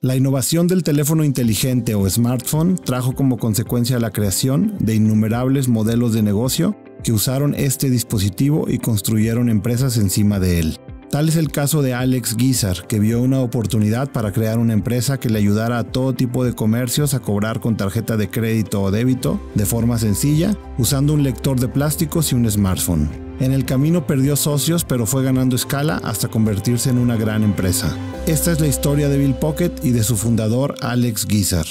La innovación del teléfono inteligente o smartphone trajo como consecuencia la creación de innumerables modelos de negocio que usaron este dispositivo y construyeron empresas encima de él. Tal es el caso de Alex Guizar, que vio una oportunidad para crear una empresa que le ayudara a todo tipo de comercios a cobrar con tarjeta de crédito o débito de forma sencilla, usando un lector de plásticos y un smartphone. En el camino perdió socios, pero fue ganando escala hasta convertirse en una gran empresa. Esta es la historia de Bill Pocket y de su fundador Alex Gieser.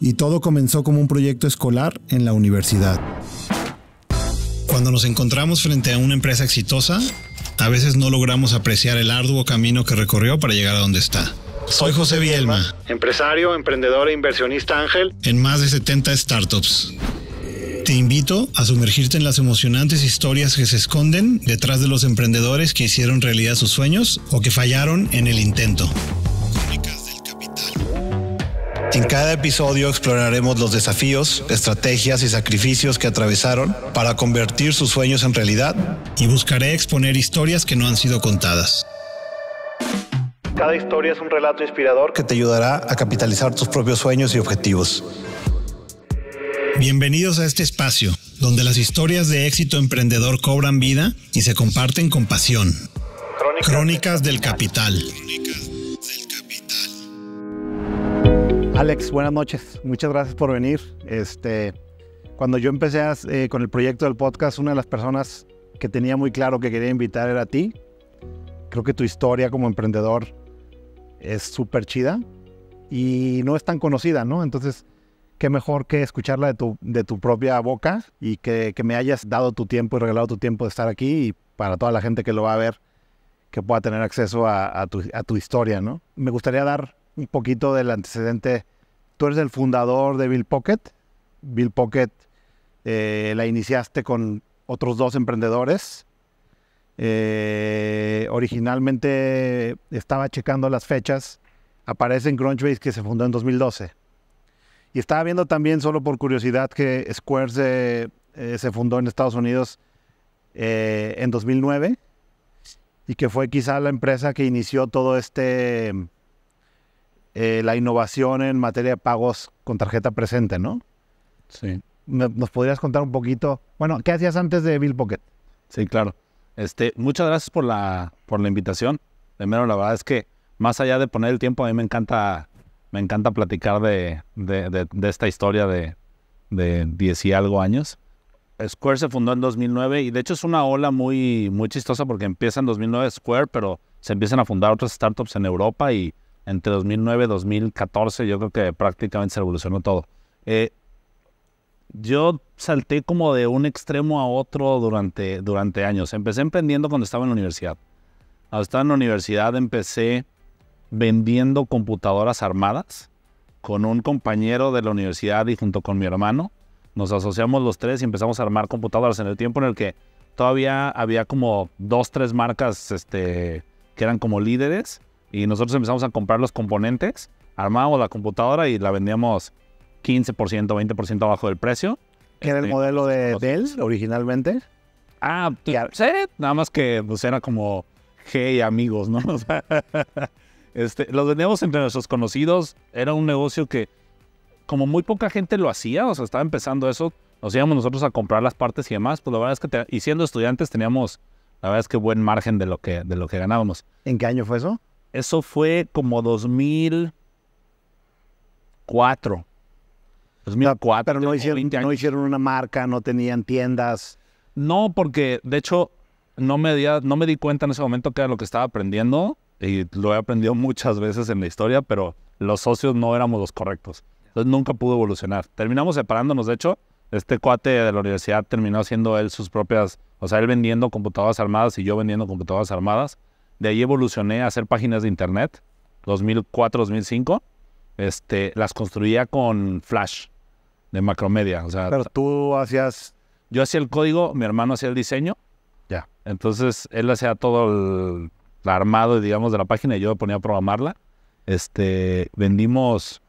Y todo comenzó como un proyecto escolar en la universidad. Cuando nos encontramos frente a una empresa exitosa, a veces no logramos apreciar el arduo camino que recorrió para llegar a donde está. Soy José Bielma, empresario, emprendedor e inversionista ángel en más de 70 startups. Te invito a sumergirte en las emocionantes historias que se esconden detrás de los emprendedores que hicieron realidad sus sueños o que fallaron en el intento. En cada episodio exploraremos los desafíos, estrategias y sacrificios que atravesaron para convertir sus sueños en realidad y buscaré exponer historias que no han sido contadas. Cada historia es un relato inspirador que te ayudará a capitalizar tus propios sueños y objetivos. Pues, Bienvenidos a este espacio, donde las historias de éxito emprendedor cobran vida y se comparten con pasión. Crónicas, Crónicas del Capital. Alex, buenas noches. Muchas gracias por venir. Este, cuando yo empecé eh, con el proyecto del podcast, una de las personas que tenía muy claro que quería invitar era ti. Creo que tu historia como emprendedor es súper chida y no es tan conocida, ¿no? Entonces, qué mejor que escucharla de tu, propia boca y que, me hayas dado tu tiempo y regalado tu tiempo de estar aquí y para toda la gente que lo va a ver, que pueda tener acceso a, tu, historia, ¿no? Me gustaría dar un poquito del antecedente. Tú eres el fundador de Bill Pocket. Bill Pocket eh, la iniciaste con otros dos emprendedores. Eh, originalmente estaba checando las fechas. Aparece en Crunchbase que se fundó en 2012 y estaba viendo también, solo por curiosidad, que Square eh, eh, se, fundó en Estados Unidos eh, en 2009 y que fue quizá la empresa que inició todo este, la innovación en materia de pagos con tarjeta presente, ¿no? Sí. ¿Nos podrías contar un poquito? Bueno, ¿qué hacías antes de Bill Pocket? Sí, claro. Este, muchas gracias por la, por la invitación. Primero, la verdad es que más allá de poner el tiempo, a mí me encanta me encanta platicar de, esta historia de, de 10 y algo años. Square se fundó en 2009 y de hecho es una ola muy, muy chistosa porque empieza en 2009 Square, pero se empiezan a fundar otras startups en Europa y entre 2009 y 2014 yo creo que prácticamente se revolucionó todo. Eh, yo salté como de un extremo a otro durante, durante años. Empecé emprendiendo cuando estaba en la universidad. Cuando estaba en la universidad empecé vendiendo computadoras armadas con un compañero de la universidad y junto con mi hermano. Nos asociamos los tres y empezamos a armar computadoras en el tiempo en el que todavía había como dos, tres marcas este, que eran como líderes y nosotros empezamos a comprar los componentes, armábamos la computadora y la vendíamos 15%, 20% abajo del precio. ¿Qué era el este, modelo de Dell originalmente? Ah, sí, nada más que pues, era como G y amigos, ¿no? O sea, este, los vendíamos entre nuestros conocidos. Era un negocio que, como muy poca gente lo hacía, o sea, estaba empezando eso, nos íbamos nosotros a comprar las partes y demás. Pues la verdad es que, y siendo estudiantes, teníamos, la verdad es que buen margen de lo que, de lo que ganábamos. ¿En qué año fue eso? Eso fue como 2004. 2004. Pero no hicieron, una marca, no tenían tiendas. No, porque de hecho no me, di, no me di cuenta en ese momento que era lo que estaba aprendiendo y lo he aprendido muchas veces en la historia, pero los socios no éramos los correctos. Entonces nunca pudo evolucionar. Terminamos separándonos, de hecho, este cuate de la universidad terminó haciendo él sus propias, o sea, él vendiendo computadoras armadas y yo vendiendo computadoras armadas. De ahí evolucioné a hacer páginas de internet, 2004, 2005. Este, las construía con Flash de Macromedia, o sea, Pero tú hacías yo hacía el código, mi hermano hacía el diseño. Ya. Entonces él hacía todo el armado, digamos, de la página y yo ponía a programarla. Este, vendimos,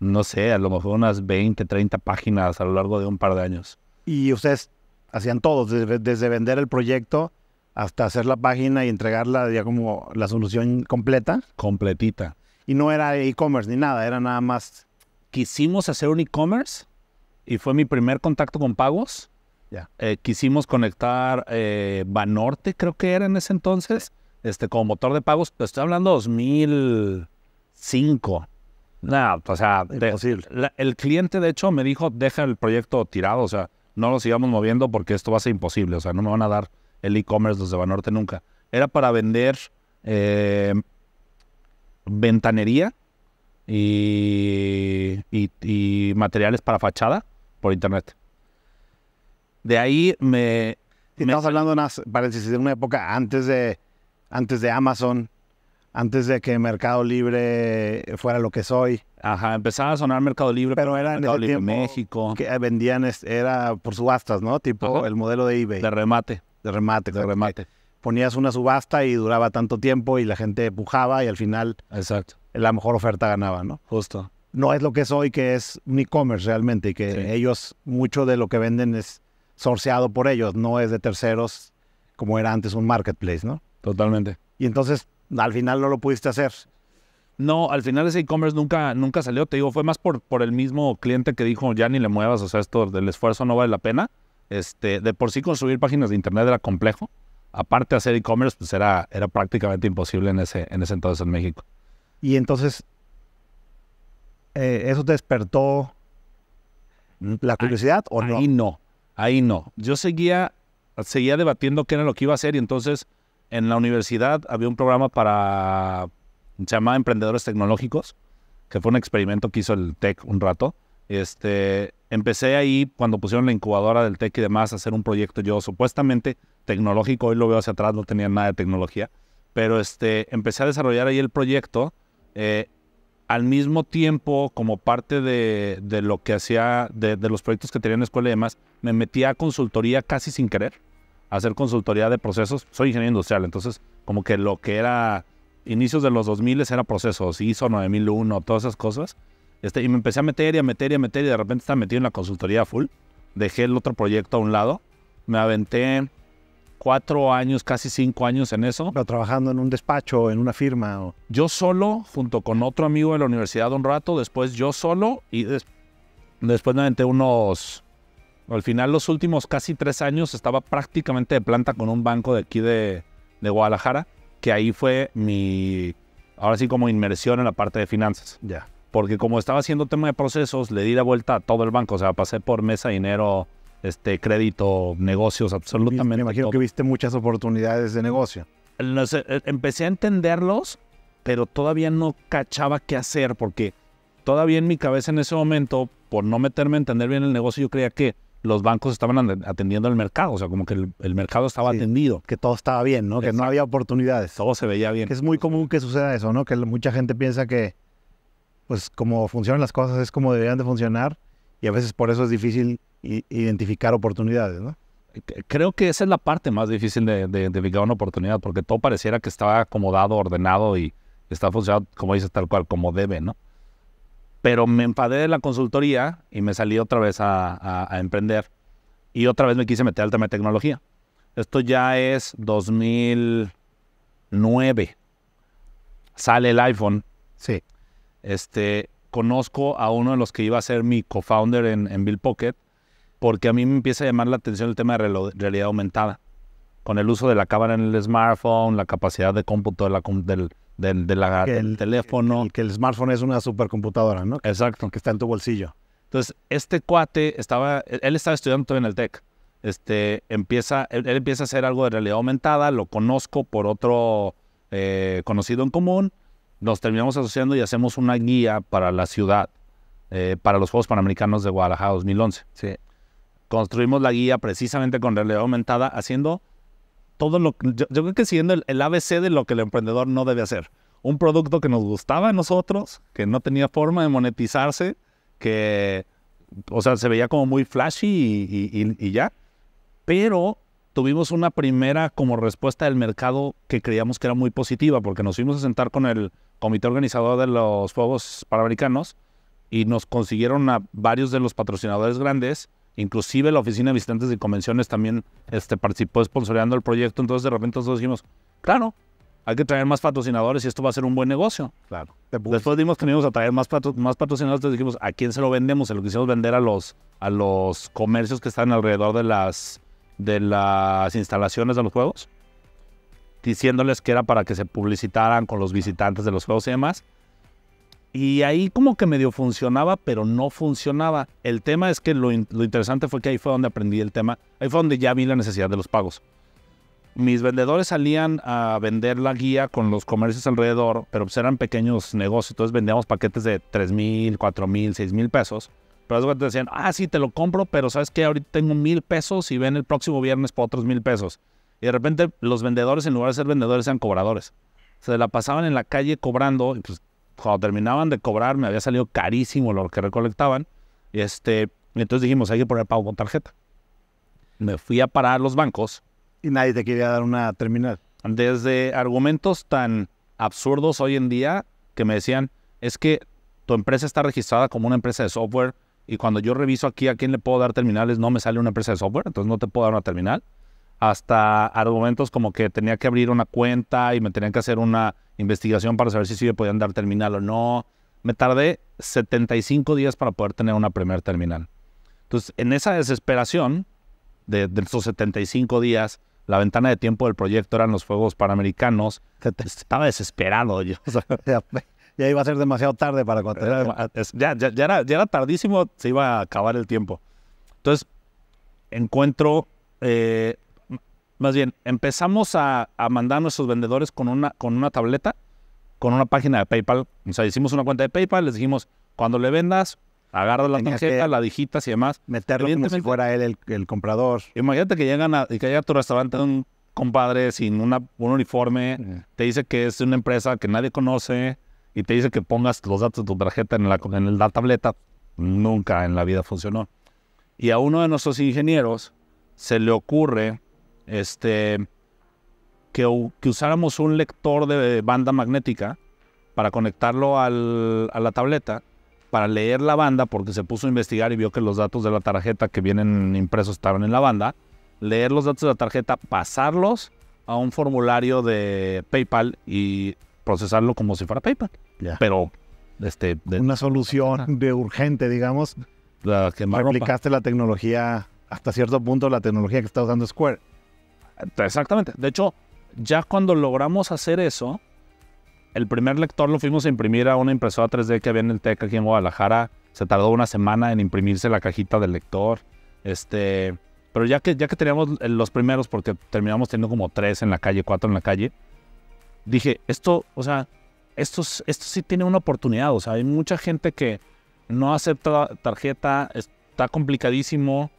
no sé, a lo mejor unas 20, 30 páginas a lo largo de un par de años. Y ustedes hacían todo, desde, vender el proyecto hasta hacer la página y entregarla ya como la solución completa. Completita. Y no era e-commerce ni nada, era nada más... Quisimos hacer un e-commerce y fue mi primer contacto con pagos. ya eh, quisimos conectar eh, Banorte, creo que era en ese entonces, este, como motor de pagos, estoy hablando 2005. Nada, o sea, de, el cliente de hecho me dijo, deja el proyecto tirado, o sea, no lo sigamos moviendo porque esto va a ser imposible, o sea, no me van a dar el e-commerce desde Banorte nunca. Era para vender eh, ventanería y, y, materiales para fachada por internet. De ahí me... Estamos hablando de una, de una época antes de antes de Amazon, antes de que Mercado Libre fuera lo que soy. Ajá, empezaba a sonar Mercado Libre, pero era en tiempo México. Que vendían, era por subastas, ¿no? Tipo el modelo de eBay. De remate. De remate, de remate. Ponías una subasta y duraba tanto tiempo y la gente pujaba y al final. Exacto. La mejor oferta ganaba, ¿no? Justo. No es lo que es hoy, que es un e-commerce realmente y que ellos, mucho de lo que venden es sorceado por ellos, no es de terceros como era antes un marketplace, ¿no? Totalmente. Y entonces, al final no lo pudiste hacer. No, al final ese e-commerce nunca, nunca salió. Te digo, fue más por, por el mismo cliente que dijo, ya ni le muevas, o sea, esto del esfuerzo no vale la pena. Este, de por sí construir páginas de internet era complejo. Aparte hacer e-commerce, pues era, prácticamente imposible en ese, en ese entonces en México. Y entonces, eh, ¿eso te despertó mm, la curiosidad o no? Ahí no, ahí no. Yo seguía, seguía debatiendo qué era lo que iba a hacer y entonces en la universidad había un programa para, se llamaba Emprendedores Tecnológicos, que fue un experimento que hizo el TEC un rato. Este, empecé ahí cuando pusieron la incubadora del TEC y demás a hacer un proyecto yo supuestamente tecnológico, hoy lo veo hacia atrás, no tenía nada de tecnología, pero este, empecé a desarrollar ahí el proyecto. Eh, al mismo tiempo, como parte de, lo que hacía, de, de, los proyectos que tenía en la escuela y demás, me metía a consultoría casi sin querer hacer consultoría de procesos. Soy ingeniero industrial, entonces como que lo que era inicios de los 2000 era procesos, ISO 9001, todas esas cosas. Este, y me empecé a meter y a meter y a meter y de repente estaba metido en la consultoría full. Dejé el otro proyecto a un lado. Me aventé cuatro años, casi cinco años en eso. Pero trabajando en un despacho, en una firma. Yo solo, junto con otro amigo de la universidad un rato, después yo solo y después me aventé unos al final, los últimos casi tres años estaba prácticamente de planta con un banco de aquí de, Guadalajara, que ahí fue mi, ahora sí como inmersión en la parte de finanzas. Ya. Porque como estaba haciendo tema de procesos, le di la vuelta a todo el banco. O sea, pasé por mesa, dinero, este, crédito, negocios, absolutamente. Me imagino que viste muchas oportunidades de negocio. Eh, empecé a entenderlos, pero todavía no cachaba qué hacer, porque todavía en mi cabeza en ese momento, por no meterme a entender bien el negocio, yo creía que los bancos estaban atendiendo al mercado, o sea, como que el, mercado estaba atendido. Que todo estaba bien, ¿no? Que no había oportunidades. Todo se veía bien. es muy común que suceda eso, ¿no? Que mucha gente piensa que, pues, como funcionan las cosas es como deberían de funcionar y a veces por eso es difícil identificar oportunidades, ¿no? Creo que esa es la parte más difícil de, identificar una oportunidad, porque todo pareciera que estaba acomodado, ordenado y está funcionando, como dices, tal cual, como debe, ¿no? pero me enfadé de la consultoría y me salí otra vez a, emprender. Y otra vez me quise meter al tema de tecnología. Esto ya es 2009. Sale el iPhone. Sí. Este, conozco a uno de los que iba a ser mi co-founder en, Bill Pocket, porque a mí me empieza a llamar la atención el tema de realidad aumentada. Con el uso de la cámara en el smartphone, la capacidad de cómputo de del, del el, teléfono. Que, el smartphone es una supercomputadora, ¿no? Exacto. Que está en tu bolsillo. Entonces, este cuate estaba, él estaba estudiando en el TEC. Este, empieza, él, empieza a hacer algo de realidad aumentada, lo conozco por otro eh, conocido en común, nos terminamos asociando y hacemos una guía para la ciudad, eh, para los Juegos Panamericanos de Guadalajara 2011. Sí. Construimos la guía precisamente con realidad aumentada, haciendo lo yo, creo que siguiendo el, el, ABC de lo que el emprendedor no debe hacer. Un producto que nos gustaba a nosotros, que no tenía forma de monetizarse, que, o sea, se veía como muy flashy y, ya. Pero tuvimos una primera como respuesta del mercado que creíamos que era muy positiva, porque nos fuimos a sentar con el comité organizador de los Juegos Panamericanos y nos consiguieron a varios de los patrocinadores grandes Inclusive la Oficina de Visitantes y Convenciones también este, participó patrocinando el proyecto. Entonces de repente nosotros dijimos, claro, hay que traer más patrocinadores y esto va a ser un buen negocio. Claro. Después dimos que íbamos a traer más, más patrocinadores, entonces dijimos, ¿a quién se lo vendemos? Se lo quisimos vender a los, a los comercios que están alrededor de las, de las instalaciones de los juegos, diciéndoles que era para que se publicitaran con los visitantes de los juegos y demás. Y ahí como que medio funcionaba, pero no funcionaba. El tema es que lo, interesante fue que ahí fue donde aprendí el tema. Ahí fue donde ya vi la necesidad de los pagos. Mis vendedores salían a vender la guía con los comercios alrededor, pero pues eran pequeños negocios. Entonces vendíamos paquetes de 3 mil, 4 mil, 6 mil pesos. Pero después te decían, ah, sí, te lo compro, pero sabes que ahorita tengo mil pesos y ven el próximo viernes por otros mil pesos. Y de repente los vendedores, en lugar de ser vendedores, eran cobradores. Se la pasaban en la calle cobrando, y pues cuando terminaban de cobrar, me había salido carísimo lo que recolectaban. Este, entonces dijimos, hay que poner pago con tarjeta. Me fui a parar los bancos. Y nadie te quería dar una terminal. Desde argumentos tan absurdos hoy en día que me decían, es que tu empresa está registrada como una empresa de software y cuando yo reviso aquí a quién le puedo dar terminales, no me sale una empresa de software, entonces no te puedo dar una terminal. Hasta argumentos como que tenía que abrir una cuenta y me tenían que hacer una investigación para saber si sí podía podían dar terminal o no. Me tardé 75 días para poder tener una primera terminal. Entonces, en esa desesperación de, esos 75 días, la ventana de tiempo del proyecto eran los Juegos Panamericanos. Estaba desesperado yo. ya, iba a ser demasiado tarde para cuando... Eh, ya, ya, era, tardísimo, se iba a acabar el tiempo. Entonces, encuentro eh, más bien, empezamos a, mandar a nuestros vendedores con una, con una tableta, con una página de PayPal. O sea, hicimos una cuenta de PayPal, les dijimos, cuando le vendas, agarras la tarjeta, la digitas y demás. Meterlo como si fuera él el, comprador. Imagínate que llegan a, que llega tu restaurante un compadre sin un uniforme, te dice que es una empresa que nadie conoce y te dice que pongas los datos de tu tarjeta en la, en la tableta. Nunca en la vida funcionó. Y a uno de nuestros ingenieros se le ocurre este, que, usáramos un lector de banda magnética para conectarlo a la tableta, para leer la banda, porque se puso a investigar y vio que los datos de la tarjeta que vienen impresos estaban en la banda, leer los datos de la tarjeta, pasarlos a un formulario de PayPal y procesarlo como si fuera PayPal. Pero este, una solución de urgente, digamos. La que Replicaste la tecnología hasta cierto punto, la tecnología que está usando Square. Exactamente. De hecho, ya cuando logramos hacer eso, el primer lector lo fuimos a imprimir a una impresora 3D que había en el TEC aquí en Guadalajara. Se tardó una semana en imprimirse la cajita del lector. Este, pero ya que, ya que teníamos los primeros, porque terminamos teniendo como tres en la calle, cuatro en la calle, dije, esto, o sea, esto, esto sí tiene una oportunidad. O sea, hay mucha gente que no acepta tarjeta, está complicadísimo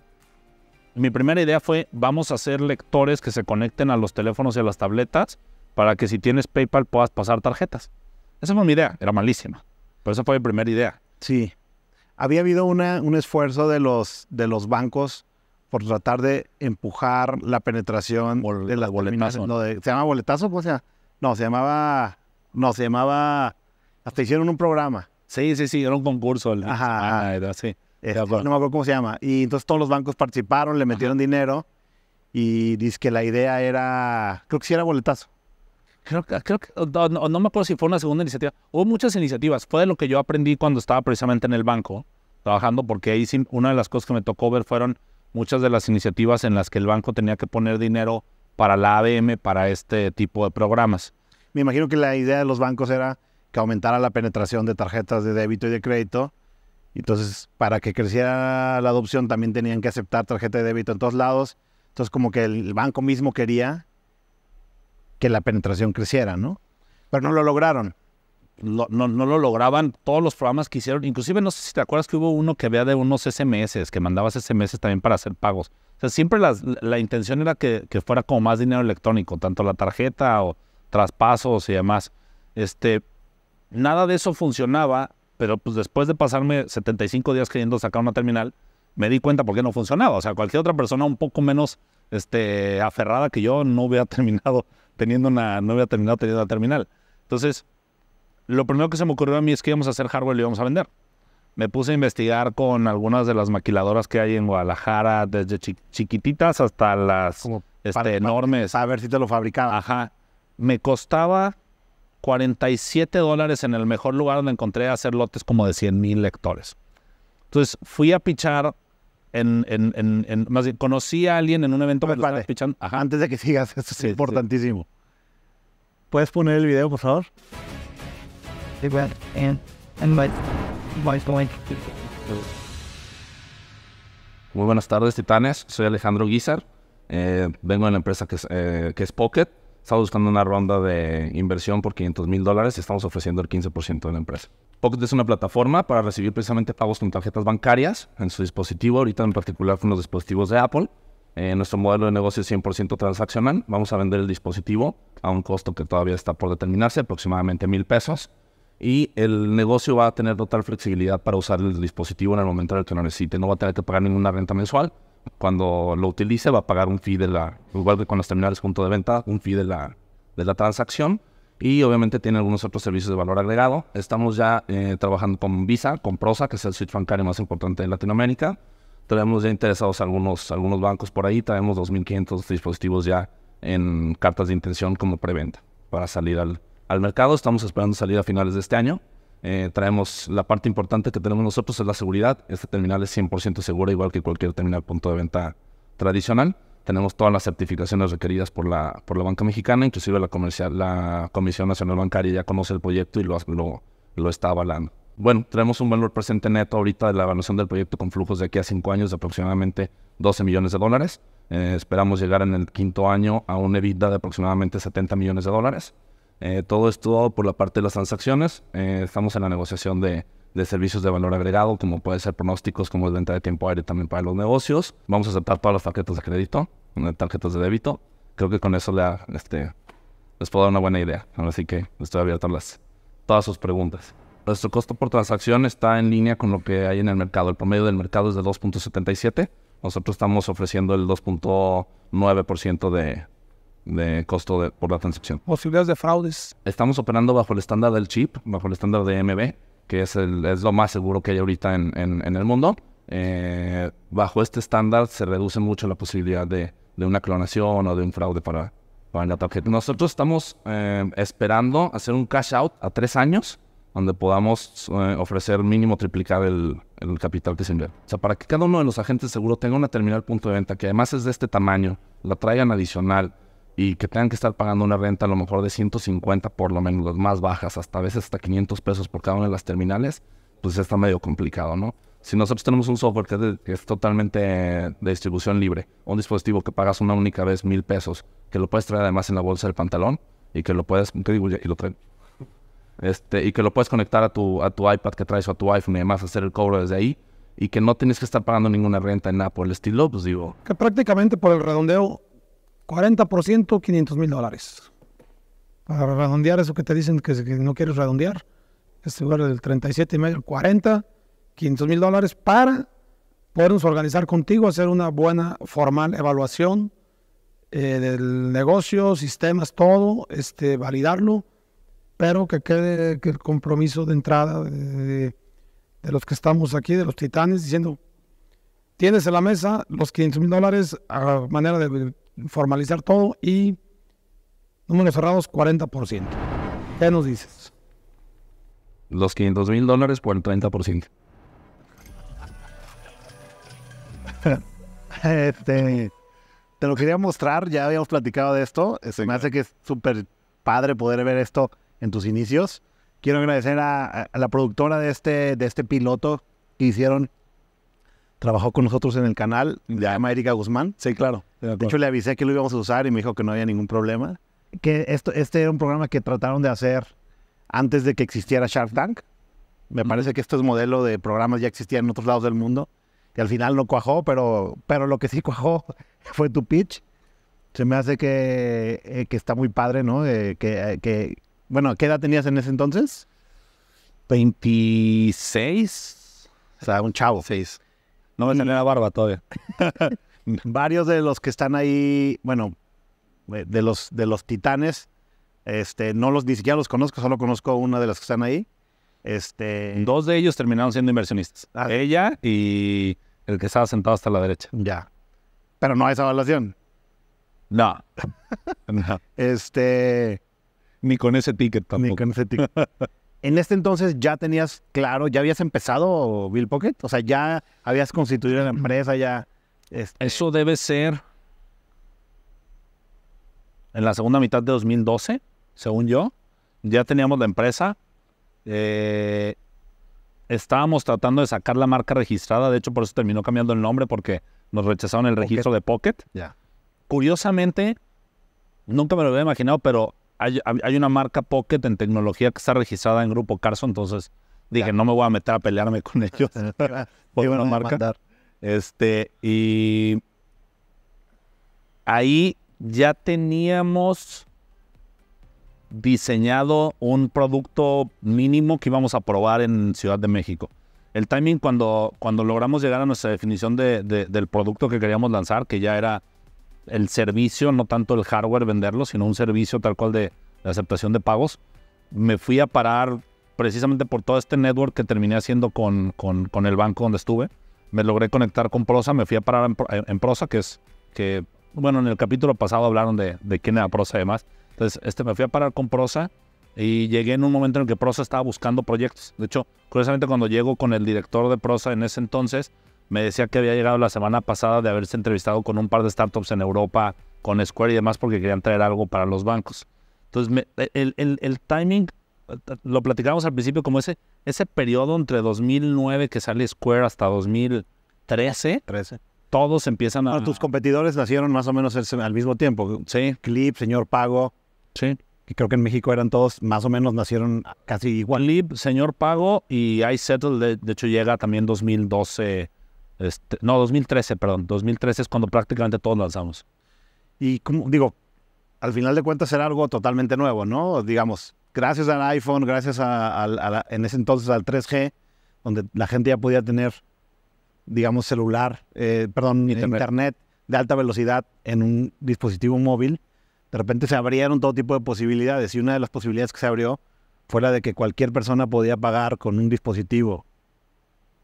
mi primera idea fue, vamos a hacer lectores que se conecten a los teléfonos y a las tabletas para que si tienes PayPal puedas pasar tarjetas. Esa fue mi idea, era malísima, pero esa fue mi primera idea. Sí. Había habido una, un esfuerzo de los, de los bancos por tratar de empujar la penetración de las boletas. ¿Se llama boletazo? No, se llamaba... No, se llamaba... Hasta hicieron un programa. Sí, sí, sí, era un concurso. Ah, ajá, Era, así este, no me acuerdo cómo se llama. Y entonces todos los bancos participaron, le metieron dinero y dice que la idea era, creo que sí era boletazo. Creo, creo que, no, me acuerdo si fue una segunda iniciativa. Hubo muchas iniciativas. Fue de lo que yo aprendí cuando estaba precisamente en el banco trabajando, porque ahí una de las cosas que me tocó ver fueron muchas de las iniciativas en las que el banco tenía que poner dinero para la ABM, para este tipo de programas. Me imagino que la idea de los bancos era que aumentara la penetración de tarjetas de débito y de crédito entonces, para que creciera la adopción también tenían que aceptar tarjeta de débito en todos lados. Entonces, como que el banco mismo quería que la penetración creciera, ¿no? Pero no lo lograron. no, lo lograban todos los programas que hicieron. Inclusive, no sé si te acuerdas que hubo uno que había de unos SMS, que mandabas SMS también para hacer pagos. O sea, siempre la intención era que, fuera como más dinero electrónico, tanto la tarjeta o traspasos y demás. Este, nada de eso funcionaba pero pues después de pasarme 75 días queriendo sacar una terminal, me di cuenta por qué no funcionaba. O sea, cualquier otra persona un poco menos este, aferrada que yo no hubiera terminado teniendo una, no hubiera terminado teniendo terminal. Entonces, lo primero que se me ocurrió a mí es que íbamos a hacer hardware y lo íbamos a vender. Me puse a investigar con algunas de las maquiladoras que hay en Guadalajara, desde chiquititas hasta las este, enormes. a ver si te lo fabricaban. Ajá. Me costaba 47 dólares en el mejor lugar donde encontré hacer lotes como de 100 mil lectores. Entonces fui a pichar en, más conocí a alguien en un evento Antes de que sigas, esto es importantísimo. ¿Puedes poner el video, por favor? Muy buenas tardes, titanes. Soy Alejandro Guizar. Eh, vengo de la empresa que es eh, Pocket. Estamos buscando una ronda de inversión por 500 mil dólares y estamos ofreciendo el 15% de la empresa. Pocket es una plataforma para recibir precisamente pagos con tarjetas bancarias en su dispositivo, ahorita en particular con los dispositivos de Apple. Eh, nuestro modelo de negocio es 100% transaccional. Vamos a vender el dispositivo a un costo que todavía está por determinarse, aproximadamente mil pesos. Y el negocio va a tener total flexibilidad para usar el dispositivo en el momento en el que lo necesite. No va a tener que pagar ninguna renta mensual cuando lo utilice va a pagar un fee de la, igual que con los terminales punto de venta, un fee de la, de la transacción. Y obviamente tiene algunos otros servicios de valor agregado. Estamos ya eh, trabajando con Visa, con Prosa, que es el switch bancario más importante de Latinoamérica. Tenemos ya interesados algunos, algunos bancos por ahí. Tenemos 2.500 dispositivos ya en cartas de intención como preventa para salir al, al mercado. Estamos esperando salir a finales de este año. Eh, traemos la parte importante que tenemos nosotros es la seguridad. Este terminal es 100% seguro, igual que cualquier terminal punto de venta tradicional. Tenemos todas las certificaciones requeridas por la, por la banca mexicana, inclusive la, comercial, la Comisión Nacional Bancaria ya conoce el proyecto y lo, está avalando. Bueno, tenemos un valor presente neto ahorita de la evaluación del proyecto con flujos de aquí a cinco años de aproximadamente 12 millones de dólares. Eh, esperamos llegar en el quinto año a un EBITDA de aproximadamente 70 millones de dólares. Eh, todo esto por la parte de las transacciones. Eh, estamos en la negociación de, servicios de valor agregado, como puede ser pronósticos, como es venta de tiempo aire también para los negocios. Vamos a aceptar todas las tarjetas de crédito, eh, tarjetas de débito. Creo que con eso este, les puedo dar una buena idea. Así que estoy abierto a las, todas sus preguntas. Nuestro costo por transacción está en línea con lo que hay en el mercado. El promedio del mercado es de 2.77. Nosotros estamos ofreciendo el 2.9% de, de costo por la transacción. Posibilidades de fraudes. Estamos operando bajo el estándar del chip, bajo el estándar de MB, que es, el, es lo más seguro que hay ahorita en, en, el mundo. Eh, bajo este estándar se reduce mucho la posibilidad de, de, una clonación o de un fraude para, para la tarjeta. Nosotros estamos eh, esperando hacer un cash out a tres años donde podamos eh, ofrecer mínimo triplicar el, el capital que se invierte. O sea, para que cada uno de los agentes seguro tenga una terminal punto de venta que además es de este tamaño, la traigan adicional, y que tengan que estar pagando una renta a lo mejor de 150 por lo menos, las más bajas, hasta a veces hasta 500 pesos por cada una de las terminales, pues está medio complicado, ¿no? Si nosotros tenemos un software que es, totalmente de distribución libre, un dispositivo que pagas una única vez mil pesos, que lo puedes traer además en la bolsa del pantalón y que lo puedes, digo, y lo este, y que lo puedes conectar a tu, a tu iPad que traes o a tu iPhone y además hacer el cobro desde ahí y que no tienes que estar pagando ninguna renta en Apple el estilo, pues digo. Que prácticamente por el redondeo 40%, 500 mil dólares. Para redondear eso que te dicen que, no quieres redondear, este lugar del 37 y medio, 40, 500 mil dólares para podernos organizar contigo, hacer una buena, formal evaluación eh, del negocio, sistemas, todo, este, validarlo, pero que quede que el compromiso de entrada de, de los que estamos aquí, de los titanes, diciendo, tienes en la mesa los 500 mil dólares a manera de formalizar todo y números cerrados 40%. ¿Qué nos dices? Los 500 mil dólares por el 30%. este, te lo quería mostrar, ya habíamos platicado de esto. me hace que es súper padre poder ver esto en tus inicios. Quiero agradecer a, la productora de este, de este piloto que hicieron. Trabajó con nosotros en el canal, de Erika Guzmán. Sí, claro. De, hecho, le avisé que lo íbamos a usar y me dijo que no había ningún problema. Que esto, este era un programa que trataron de hacer antes de que existiera Shark Tank. Me parece que esto es modelo de programas ya existían en otros lados del mundo. Y al final no cuajó, pero, pero lo que sí cuajó fue tu pitch. Se me hace que, eh, que está muy padre, ¿no? Eh, que, eh, que, bueno, ¿qué edad tenías en ese entonces? 26. O sea, un chavo. 6. No me salió la barba todavía. varios de los que están ahí, bueno, eh, de los, de los titanes, este, no los, ni siquiera los conozco, solo conozco una de las que están ahí. Este... Dos de ellos terminaron siendo inversionistas. Ah, Ella y el que estaba sentado hasta la derecha. Ya. Pero no a esa evaluación. No. Este. Ni con ese ticket tampoco. con ese ticket. en este entonces ya tenías claro, ya habías empezado Bill Pocket, o sea, ya habías constituido la empresa, ya. Este, eso debe ser en la segunda mitad de 2012, según yo. Ya teníamos la empresa. Eh, estábamos tratando de sacar la marca registrada. De hecho, por eso terminó cambiando el nombre porque nos rechazaron el registro de Pocket. Curiosamente, nunca me lo había imaginado, pero hay, una marca Pocket en tecnología que está registrada en Grupo Carso. Entonces dije, no me voy a meter a pelearme con ellos voy una marca. Este, y ahí ya teníamos diseñado un producto mínimo que íbamos a probar en Ciudad de México. El timing cuando, cuando logramos llegar a nuestra definición del producto que queríamos lanzar, que ya era el servicio, no tanto el hardware venderlo, sino un servicio tal cual de, aceptación de pagos, me fui a parar precisamente por todo este network que terminé haciendo con, con el banco donde estuve me logré conectar con Prosa, me fui a parar en, Prosa, que es que, bueno, en el capítulo pasado hablaron de, quién era Prosa y demás. Entonces, este, me fui a parar con Prosa y llegué en un momento en el que Prosa estaba buscando proyectos. De hecho, curiosamente cuando llego con el director de Prosa en ese entonces, me decía que había llegado la semana pasada de haberse entrevistado con un par de startups en Europa, con Square y demás, porque querían traer algo para los bancos. Entonces, el, el, el, timing lo platicamos al principio, como ese, ese periodo entre 2009 que sale Square hasta 2013. 13. Todos empiezan a... tus competidores nacieron más o menos al mismo tiempo. Sí. Clip, Señor Pago. Sí. Que creo que en México eran todos, más o menos nacieron casi igual. Clip, Señor Pago y I Settle, de, hecho llega también 2012. Este, no, 2013, perdón. 2013 es cuando prácticamente todos lanzamos. Y como, digo, al final de cuentas era algo totalmente nuevo, ¿no? Digamos, gracias al iPhone, gracias a, en ese entonces al 3G, donde la gente ya podía tener, digamos, celular, eh, perdón, internet. de alta velocidad en un dispositivo móvil, de repente se abrieron todo tipo de posibilidades y una de las posibilidades que se abrió fue la de que cualquier persona podía pagar con un dispositivo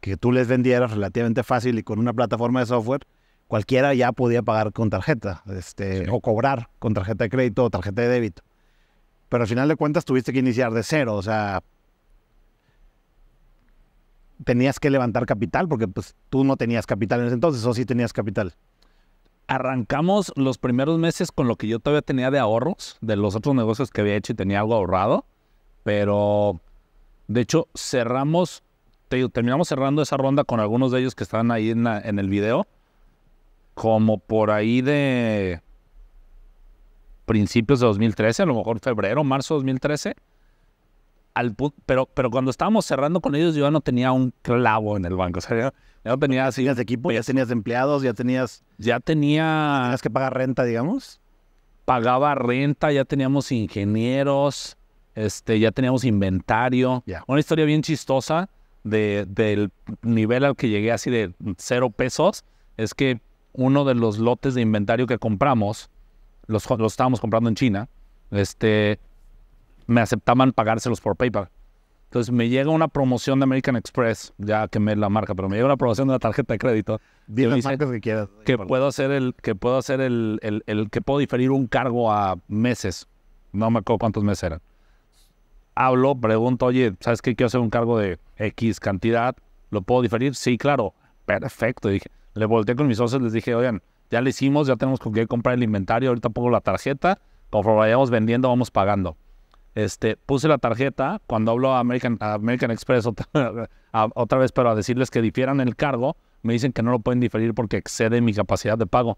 que tú les vendieras relativamente fácil y con una plataforma de software, cualquiera ya podía pagar con tarjeta este, o cobrar con tarjeta de crédito o tarjeta de débito. Pero al final de cuentas tuviste que iniciar de cero, o sea, tenías que levantar capital porque pues tú no tenías capital en ese entonces o sí tenías capital. Arrancamos los primeros meses con lo que yo todavía tenía de ahorros de los otros negocios que había hecho y tenía algo ahorrado, pero de hecho cerramos, terminamos cerrando esa ronda con algunos de ellos que estaban ahí en, en el video, como por ahí de principios de 2013, a lo mejor febrero, marzo de 2013. Al pero, pero cuando estábamos cerrando con ellos, yo ya no tenía un clavo en el banco. O ya, no tenía ¿Tenías equipo? ¿Ya tenías empleados? ¿Ya tenías.? Ya tenía. ¿Tenías que pagar renta, digamos? Pagaba renta, ya teníamos ingenieros, este, ya teníamos inventario. Una historia bien chistosa del nivel al que llegué así de cero pesos es que uno de los lotes de inventario que compramos los, estábamos comprando en China, este, me aceptaban pagárselos por PayPal. Entonces me llega una promoción de American Express, ya quemé la marca, pero me llega una promoción de la tarjeta de crédito. Dime las marcas que quieras. Que puedo hacer el, que puedo hacer el, el, que puedo diferir un cargo a meses. No me acuerdo cuántos meses eran. Hablo, pregunto, oye, ¿sabes qué? Quiero hacer un cargo de X cantidad. ¿Lo puedo diferir? Sí, claro. Perfecto. Dije, le volteé con mis socios, les dije, oigan, ya lo hicimos, ya tenemos que comprar el inventario, ahorita pongo la tarjeta, conforme vayamos vendiendo vamos pagando. Este, puse la tarjeta, cuando hablo a American, American Express otra, vez, pero a decirles que difieran el cargo, me dicen que no lo pueden diferir porque excede mi capacidad de pago.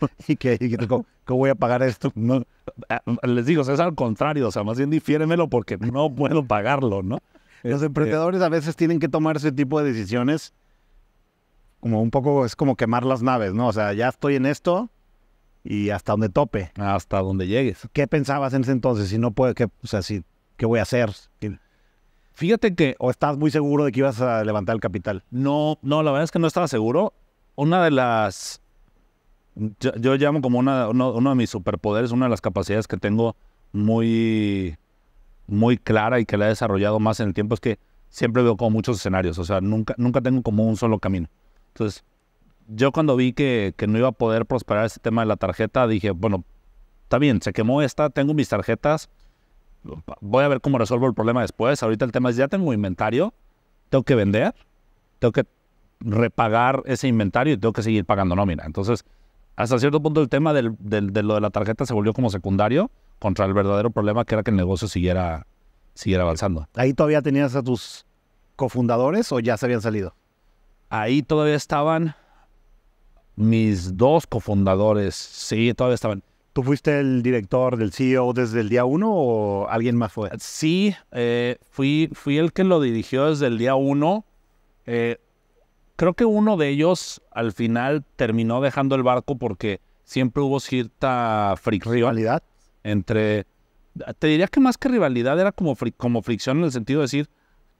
y qué? ¿cómo, voy a pagar esto? No, eh, les digo, es al contrario, o sea, más bien difiéremelo porque no puedo pagarlo, ¿no? Los este, emprendedores a veces tienen que tomar ese tipo de decisiones como un poco, es como quemar las naves, ¿no? O sea, ya estoy en esto y hasta donde tope. Hasta donde llegues. ¿Qué pensabas en ese entonces? Si no puedo, ¿qué, o sea, ¿qué voy a hacer? Fíjate que... ¿O estás muy seguro de que ibas a levantar el capital? No, no, la verdad es que no estaba seguro. Una de las... Yo, llamo como una, uno, uno, de mis superpoderes, una de las capacidades que tengo muy, muy clara y que la he desarrollado más en el tiempo es que siempre veo como muchos escenarios. O sea, nunca, nunca tengo como un solo camino. Entonces, yo cuando vi que, no iba a poder prosperar ese tema de la tarjeta, dije, bueno, está bien, se quemó esta, tengo mis tarjetas, voy a ver cómo resuelvo el problema después. Ahorita el tema es, ya tengo inventario, tengo que vender, tengo que repagar ese inventario y tengo que seguir pagando nómina. Entonces, hasta cierto punto el tema de lo de la tarjeta se volvió como secundario contra el verdadero problema que era que el negocio siguiera, siguiera avanzando. ¿Ahí todavía tenías a tus cofundadores o ya se habían salido? ahí todavía estaban mis dos cofundadores. Sí, todavía estaban. ¿Tú fuiste el director del CEO desde el día uno o alguien más fue? Sí, eh, fui, fui el que lo dirigió desde el día uno. Eh, creo que uno de ellos al final terminó dejando el barco porque siempre hubo cierta fricción. ¿Rivalidad? Entre. Te diría que más que rivalidad era como, como fricción en el sentido de decir,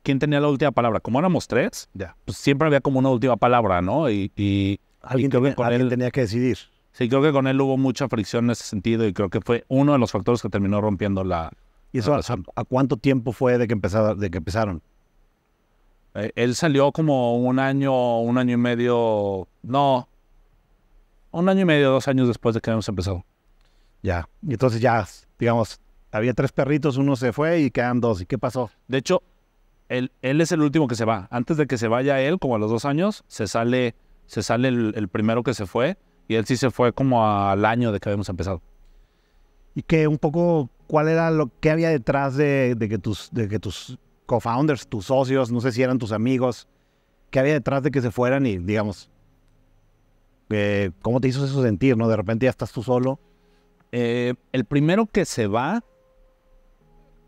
quién tenía la última palabra. Como éramos tres, pues siempre había como una última palabra, ¿no? Y, alguien, que con él, tenía que decidir. Sí, creo que con él hubo mucha fricción en ese sentido y creo que fue uno de los factores que terminó rompiendo la. ¿Y eso a, cuánto tiempo fue de que, empezaron, de que empezaron? Eh, él salió como un año, un año y medio. No. Un año y medio, dos años después de que habíamos empezado. Ya. Y entonces ya, digamos, había tres perritos, uno se fue y quedan dos. ¿Y qué pasó? De hecho, él, es el último que se va. Antes de que se vaya él, como a los dos años, se sale, se sale el, primero que se fue y él sí se fue como al año de que habíamos empezado. Y que un poco, ¿cuál era lo que había detrás de, que tus, de que tus co-founders, tus socios, no sé si eran tus amigos, qué había detrás de que se fueran y, digamos, eh, ¿cómo te hizo eso sentir, no? De repente ya estás tú solo. Eh, el primero que se va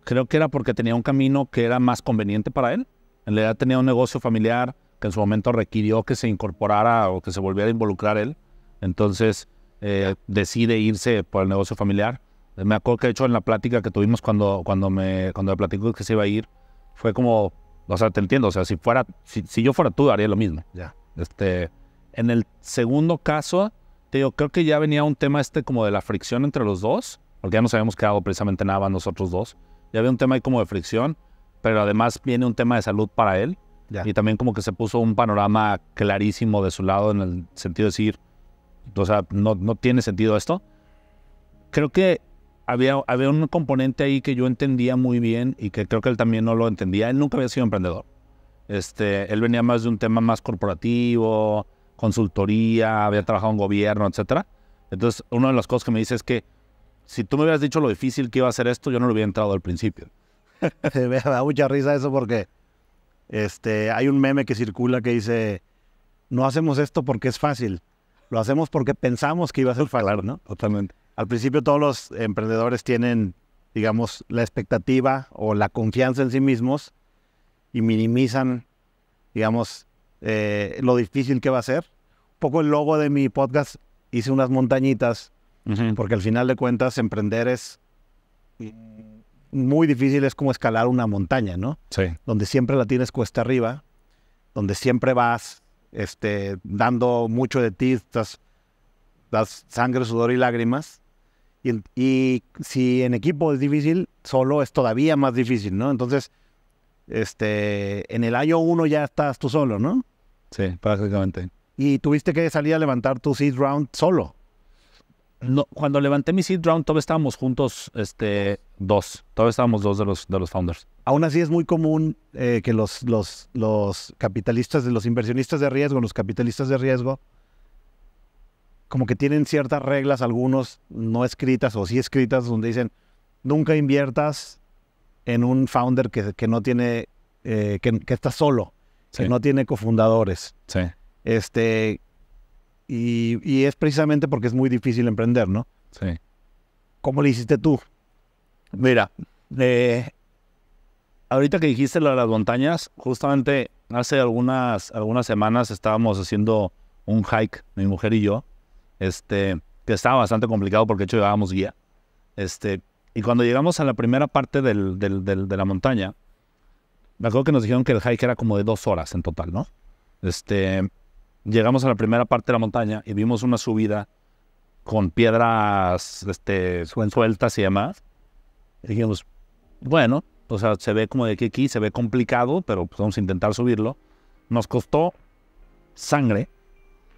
creo que era porque tenía un camino que era más conveniente para él. En realidad tenía un negocio familiar que en su momento requirió que se incorporara o que se volviera a involucrar él. Entonces eh, decide irse por el negocio familiar. Eh, me acuerdo que de hecho en la plática que tuvimos cuando, cuando, me, cuando platicó que se iba a ir, fue como, o sea, te entiendo, o sea, si, fuera, si, yo fuera tú, haría lo mismo. Ya. Este, en el segundo caso, te digo, creo que ya venía un tema este como de la fricción entre los dos, porque ya nos habíamos quedado precisamente nada nosotros dos. Ya había un tema ahí como de fricción, pero además viene un tema de salud para él. Y también como que se puso un panorama clarísimo de su lado en el sentido de decir, o sea, no, no tiene sentido esto. Creo que había, había un componente ahí que yo entendía muy bien y que creo que él también no lo entendía. Él nunca había sido emprendedor. Este, él venía más de un tema más corporativo, consultoría, había trabajado en gobierno, etc. Entonces, una de las cosas que me dice es que si tú me hubieras dicho lo difícil que iba a ser esto, yo no lo hubiera entrado al principio. me da mucha risa eso porque este, hay un meme que circula que dice, no hacemos esto porque es fácil, lo hacemos porque pensamos que iba a ser fácil, ¿no? Totalmente. Al principio todos los emprendedores tienen, digamos, la expectativa o la confianza en sí mismos y minimizan, digamos, eh, lo difícil que va a ser. Un poco el logo de mi podcast, hice unas montañitas porque al final de cuentas, emprender es mm, muy difícil, es como escalar una montaña, ¿no? Sí. Donde siempre la tienes cuesta arriba, donde siempre vas este, dando mucho de ti, das sangre, sudor y lágrimas. Y, si en equipo es difícil, solo es todavía más difícil, ¿no? Entonces, este, en el año uno ya estás tú solo, ¿no? Sí, prácticamente. Y tuviste que salir a levantar tu seed round solo cuando levanté mi seed round, todavía estábamos juntos este, dos. Todavía estábamos dos de los, de los founders. Aún así es muy común eh, que los, los, los capitalistas, los inversionistas de riesgo, los capitalistas de riesgo, como que tienen ciertas reglas, algunos no escritas o sí escritas, donde dicen, nunca inviertas en un founder que, no tiene, eh, que, que, está solo, que no tiene cofundadores. Sí. Este, y, es precisamente porque es muy difícil emprender, ¿no? Sí. ¿Cómo le hiciste tú? Mira, eh, ahorita que dijiste lo de las montañas, justamente hace algunas, algunas semanas estábamos haciendo un hike, mi mujer y yo, este, que estaba bastante complicado porque de hecho llevábamos guía. Este, y cuando llegamos a la primera parte de la montaña, me acuerdo que nos dijeron que el hike era como de dos horas en total, ¿no? Este, llegamos a la primera parte de la montaña y vimos una subida con piedras este, sueltas y demás. dijimos, bueno, o sea, se ve como de que aquí, se ve complicado, pero pues, vamos a intentar subirlo. Nos costó sangre,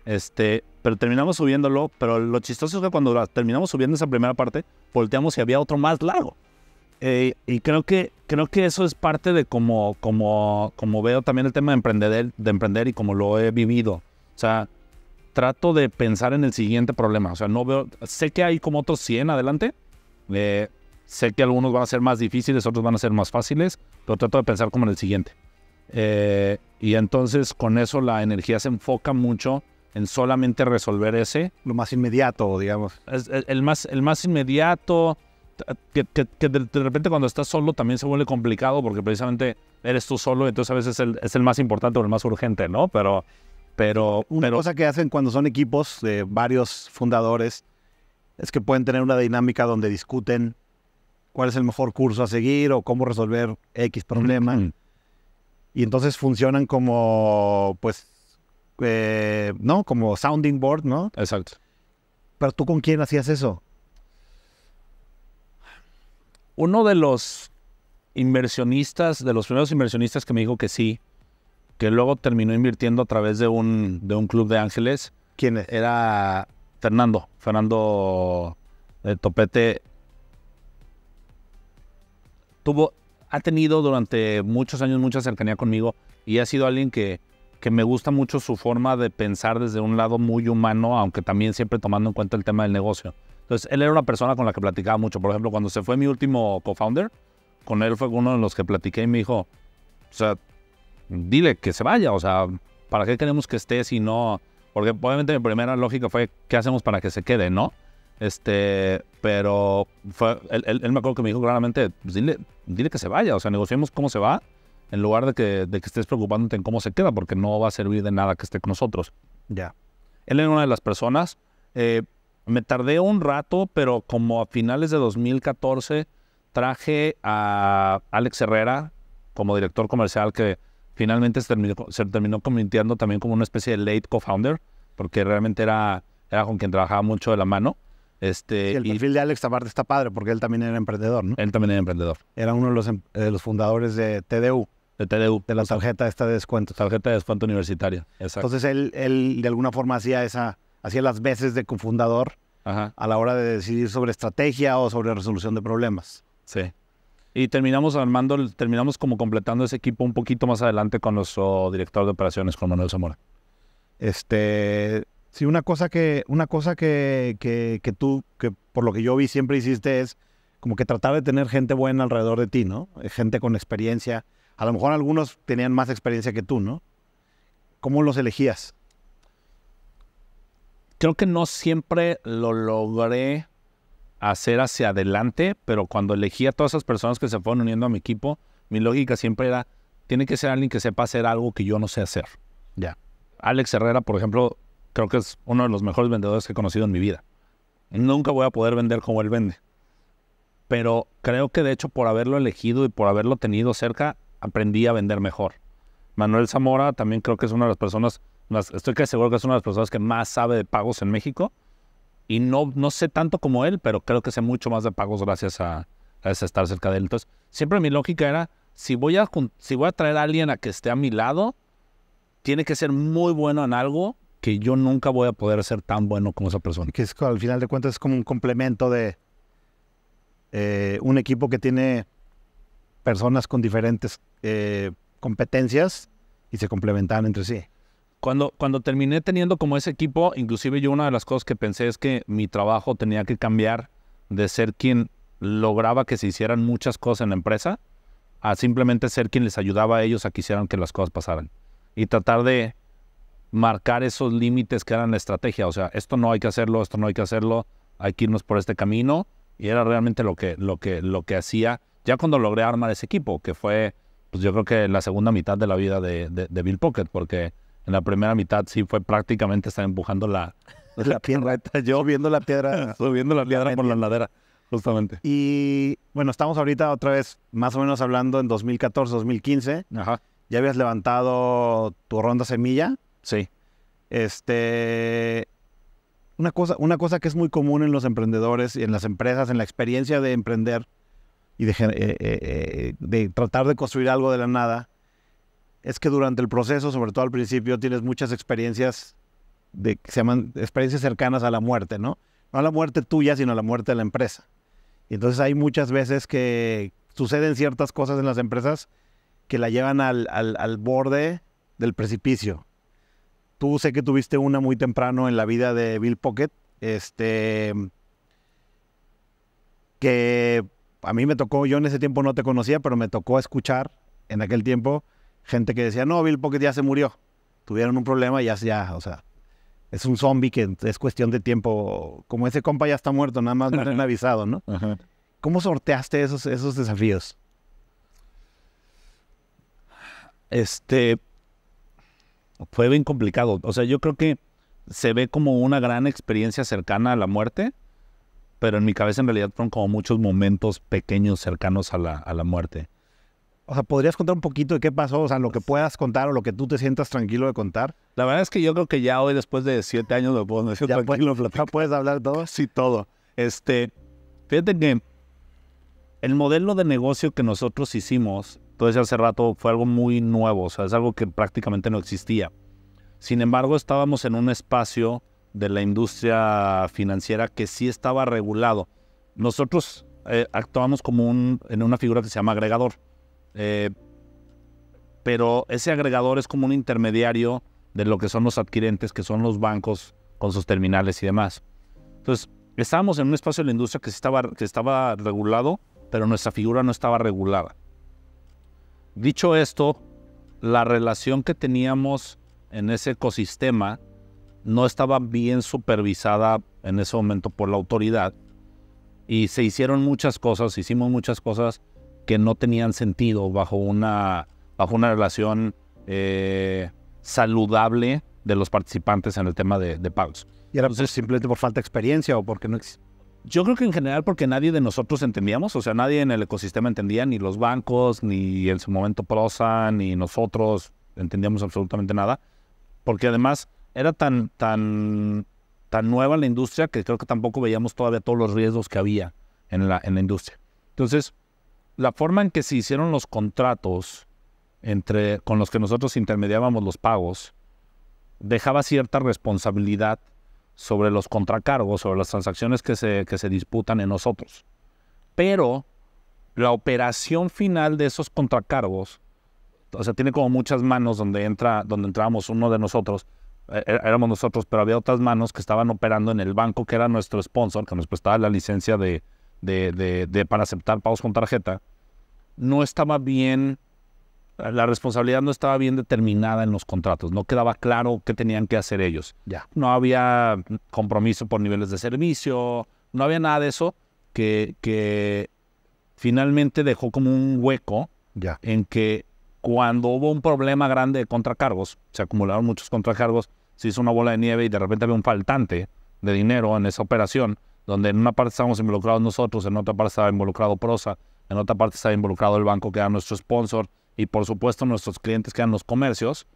este, pero terminamos subiéndolo. Pero lo chistoso es que cuando terminamos subiendo esa primera parte, volteamos y había otro más largo. Eh, y creo que, creo que eso es parte de cómo, como, como veo también el tema de emprender, de emprender y como lo he vivido. O sea, trato de pensar en el siguiente problema. O sea, no veo, sé que hay como otros 100 adelante. Eh, sé que algunos van a ser más difíciles, otros van a ser más fáciles, pero trato de pensar como en el siguiente. Eh, y entonces con eso la energía se enfoca mucho en solamente resolver ese. Lo más inmediato, digamos. E, el, más, el más inmediato, que, de, repente cuando estás solo también se vuelve complicado porque precisamente eres tú solo, entonces a veces es el más importante o el más urgente, ¿no? Pero pero una cosa que hacen cuando son equipos de varios fundadores es que pueden tener una dinámica donde discuten cuál es el mejor curso a seguir o cómo resolver X problema. Y entonces funcionan como, pues, eh, ¿no? Como sounding board, ¿no? Exacto. Pero tú con quién hacías eso? Uno de los inversionistas, de los primeros inversionistas que me dijo que sí, que luego terminó invirtiendo a través de un, de un club de ángeles. ¿Quién Era Fernando, Fernando eh, Topete. Tuvo, ha tenido durante muchos años mucha cercanía conmigo y ha sido alguien que, que me gusta mucho su forma de pensar desde un lado muy humano, aunque también siempre tomando en cuenta el tema del negocio. Entonces, él era una persona con la que platicaba mucho. Por ejemplo, cuando se fue mi último co-founder, con él fue uno de los que platiqué y me dijo, o sea, dile que se vaya, o sea, ¿para qué queremos que esté si no? Porque obviamente mi primera lógica fue, ¿qué hacemos para que se quede, no? Este, pero fue, él, me acuerdo que me dijo claramente, pues, dile, dile que se vaya, o sea, negociemos cómo se va, en lugar de que, de que estés preocupándote en cómo se queda, porque no va a servir de nada que esté con nosotros. Ya. Él era una de las personas. Eh, me tardé un rato, pero como a finales de 2014 traje a Alex Herrera como director comercial que finalmente se terminó, se terminó convirtiendo también como una especie de late co-founder, porque realmente era, era con quien trabajaba mucho de la mano. Este, el perfil de Alex aparte está padre porque él también era emprendedor, ¿no? Él también era emprendedor. Era uno de los, em, fundadores de TDU. De TDU. De la tarjeta de descuento. Tarjeta de descuento universitaria, exacto. Entonces él, él de alguna forma hacía, esa, hacía las veces de cofundador a la hora de decidir sobre estrategia o sobre resolución de problemas. Sí. Y terminamos armando, terminamos como completando ese equipo un poquito más adelante con nuestro director de operaciones, con Manuel Zamora. Este, sí, una cosa que, una cosa que, que, que tú, que por lo que yo vi siempre hiciste es como que tratar de tener gente buena alrededor de ti, ¿no? Eh, gente con experiencia. A lo mejor algunos tenían más experiencia que tú, ¿no? ¿Cómo los elegías? Creo que no siempre lo logré hacer hacia adelante, pero cuando elegí a todas esas personas que se fueron uniendo a mi equipo, mi lógica siempre era, tiene que ser alguien que sepa hacer algo que yo no sé hacer. Ya. Alex Herrera, por ejemplo, creo que es uno de los mejores vendedores que he conocido en mi vida. Nunca voy a poder vender como él vende. Pero creo que de hecho por haberlo elegido y por haberlo tenido cerca, aprendí a vender mejor. Manuel Zamora también creo que es una de las personas, estoy casi seguro que es una de las personas que más sabe de pagos en México y no, no sé tanto como él, pero creo que sé mucho más de pagos gracias a, estar cerca de él. Entonces, siempre mi lógica era, si voy, a, si voy a traer a alguien a que esté a mi lado, tiene que ser muy bueno en algo que yo nunca voy a poder ser tan bueno como esa persona. Que es, al final de cuentas es como un complemento de eh, un equipo que tiene personas con diferentes eh, competencias y se complementan entre sí. Cuando, cuando terminé teniendo como ese equipo, inclusive yo una de las cosas que pensé es que mi trabajo tenía que cambiar de ser quien lograba que se hicieran muchas cosas en la empresa a simplemente ser quien les ayudaba a ellos a que hicieran que las cosas pasaran. Y tratar de marcar esos límites que eran la estrategia. O sea, esto no hay que hacerlo, esto no hay que hacerlo, hay que irnos por este camino. Y era realmente lo que, lo que, lo que hacía ya cuando logré armar ese equipo, que fue, pues yo creo que la segunda mitad de la vida de, de, de Bill Pocket, porque en la primera mitad sí fue prácticamente estar empujando la, la piedra. Yo viendo la piedra. Subiendo la piedra por la ladera, justamente. Y bueno, estamos ahorita otra vez, más o menos hablando en 2014, 2015. Ajá. Ya habías levantado tu ronda semilla. Sí. Este. Una cosa, una cosa que es muy común en los emprendedores y en las empresas, en la experiencia de emprender y de eh, eh, eh, tratar de construir algo de la nada, es que durante el proceso, sobre todo al principio, tienes muchas experiencias de, se llaman experiencias cercanas a la muerte, ¿no? No a la muerte tuya, sino a la muerte de la empresa. Y entonces hay muchas veces que suceden ciertas cosas en las empresas que la llevan al, al borde del precipicio. Tú sé que tuviste una muy temprano en la vida de Bill Pocket, este, que a mí me tocó, yo en ese tiempo no te conocía, pero me tocó escuchar en aquel tiempo gente que decía, no, Bill Pocket ya se murió. Tuvieron un problema y ya, o sea, es un zombie que es cuestión de tiempo. Como ese compa ya está muerto, nada más me han avisado, ¿no? ¿Cómo sorteaste esos, esos desafíos? Este. Fue bien complicado. O sea, yo creo que se ve como una gran experiencia cercana a la muerte, pero en mi cabeza en realidad fueron como muchos momentos pequeños cercanos a la, a la muerte. O sea, ¿podrías contar un poquito de qué pasó? O sea, lo que puedas contar o lo que tú te sientas tranquilo de contar. La verdad es que yo creo que ya hoy, después de siete años, lo puedo decir tranquilo. ¿Ya puedes hablar todo? Sí, todo. Este, fíjate que el modelo de negocio que nosotros hicimos, entonces hace rato, fue algo muy nuevo. O sea, es algo que prácticamente no existía. Sin embargo, estábamos en un espacio de la industria financiera que sí estaba regulado. Nosotros eh, actuamos como un, en una figura que se llama agregador. Eh, pero ese agregador es como un intermediario de lo que son los adquirentes, que son los bancos con sus terminales y demás. Entonces, estábamos en un espacio de la industria que estaba regulado, pero nuestra figura no estaba regulada. Dicho esto, la relación que teníamos en ese ecosistema no estaba bien supervisada en ese momento por la autoridad y se hicieron muchas cosas, hicimos muchas cosas que no tenían sentido bajo una, bajo una relación eh, saludable de los participantes en el tema de, de pagos. ¿Y era simplemente por falta de experiencia o porque no existe? Yo creo que en general porque nadie de nosotros entendíamos, o sea, nadie en el ecosistema entendía, ni los bancos, ni en su momento Prosa, ni nosotros entendíamos absolutamente nada, porque además era tan, tan, tan nueva la industria que creo que tampoco veíamos todavía todos los riesgos que había en la, en la industria. Entonces, la forma en que se hicieron los contratos entre, con los que nosotros intermediábamos los pagos dejaba cierta responsabilidad sobre los contracargos, sobre las transacciones que se, que se disputan en nosotros. Pero la operación final de esos contracargos, o sea, tiene como muchas manos donde, entra, donde entrábamos uno de nosotros, eh, eh, éramos nosotros, pero había otras manos que estaban operando en el banco que era nuestro sponsor, que nos prestaba la licencia de, de, de, de, para aceptar pagos con tarjeta, no estaba bien, la responsabilidad no estaba bien determinada en los contratos, no quedaba claro qué tenían que hacer ellos. Ya. No había compromiso por niveles de servicio, no había nada de eso que, que finalmente dejó como un hueco ya. en que cuando hubo un problema grande de contracargos, se acumularon muchos contracargos, se hizo una bola de nieve y de repente había un faltante de dinero en esa operación donde en una parte estábamos involucrados nosotros, en otra parte estaba involucrado Prosa, en otra parte estaba involucrado el banco que era nuestro sponsor y por supuesto nuestros clientes que eran los comercios,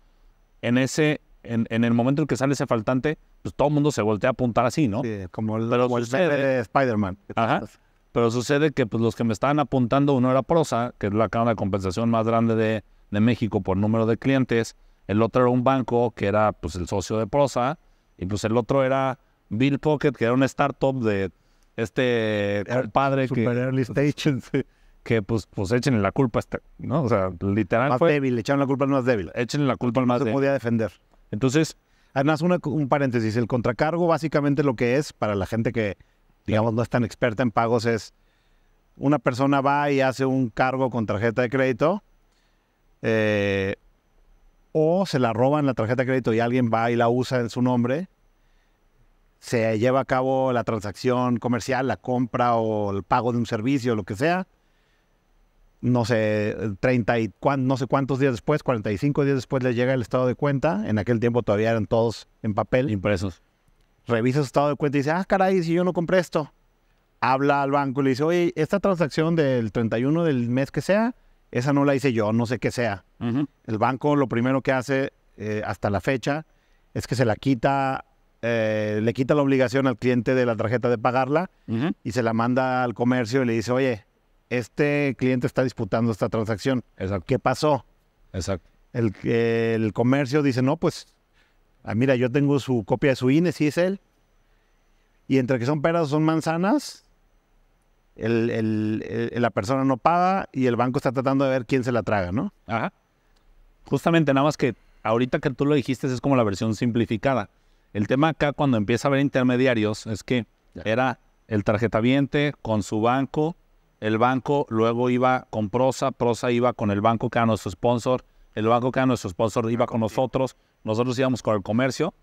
en ese en, el momento en que sale ese faltante, pues todo el mundo se voltea a apuntar así, ¿no? Sí, como el, Spider-Man. Ajá. Pero sucede que pues, los que me estaban apuntando, uno era Prosa, que es la cámara de compensación más grande de, de, México por número de clientes, el otro era un banco, que era pues el socio de Prosa, y pues el otro era Bill Pocket, que era una startup de este padre Super que... Early pues, Stations. Que pues, pues la culpa, este, ¿no? O sea, literal. Más débil, echaron la culpa al más débil. echen la culpa al más débil. No se podía defender. Entonces. Además, un paréntesis. El contracargo, básicamente, lo que es para la gente que, digamos, no es tan experta en pagos, es una persona va y hace un cargo con tarjeta de crédito. Eh, o se la roban la tarjeta de crédito y alguien va y la usa en su nombre se lleva a cabo la transacción comercial, la compra o el pago de un servicio, lo que sea, no sé, 30 y no sé cuántos días después, 45 días después le llega el estado de cuenta, en aquel tiempo todavía eran todos en papel. Impresos. Revisa su estado de cuenta y dice, ah, caray, si yo no compré esto. Habla al banco y le dice, oye, esta transacción del 31 del mes que sea, esa no la hice yo, no sé qué sea. El banco lo primero que hace eh, hasta la fecha es que se la quita eh, le quita la obligación al cliente de la tarjeta de pagarla y se la manda al comercio y le dice, oye, este cliente está disputando esta transacción. Exacto. ¿Qué pasó? Exacto. El, el comercio dice, no, pues, ah, mira, yo tengo su copia de su INE, sí es él. Y entre que son peras o son manzanas, la persona no paga y el banco está tratando de ver quién se la traga, ¿no? Ajá. Justamente, nada más que ahorita que tú lo dijiste es como la versión simplificada el tema acá cuando empieza a haber intermediarios es que era el tarjetaviente con su banco, el banco luego iba con Prosa, Prosa iba con el banco que era nuestro sponsor, el banco que era nuestro sponsor iba ah, con nosotros, nosotros íbamos con el comercio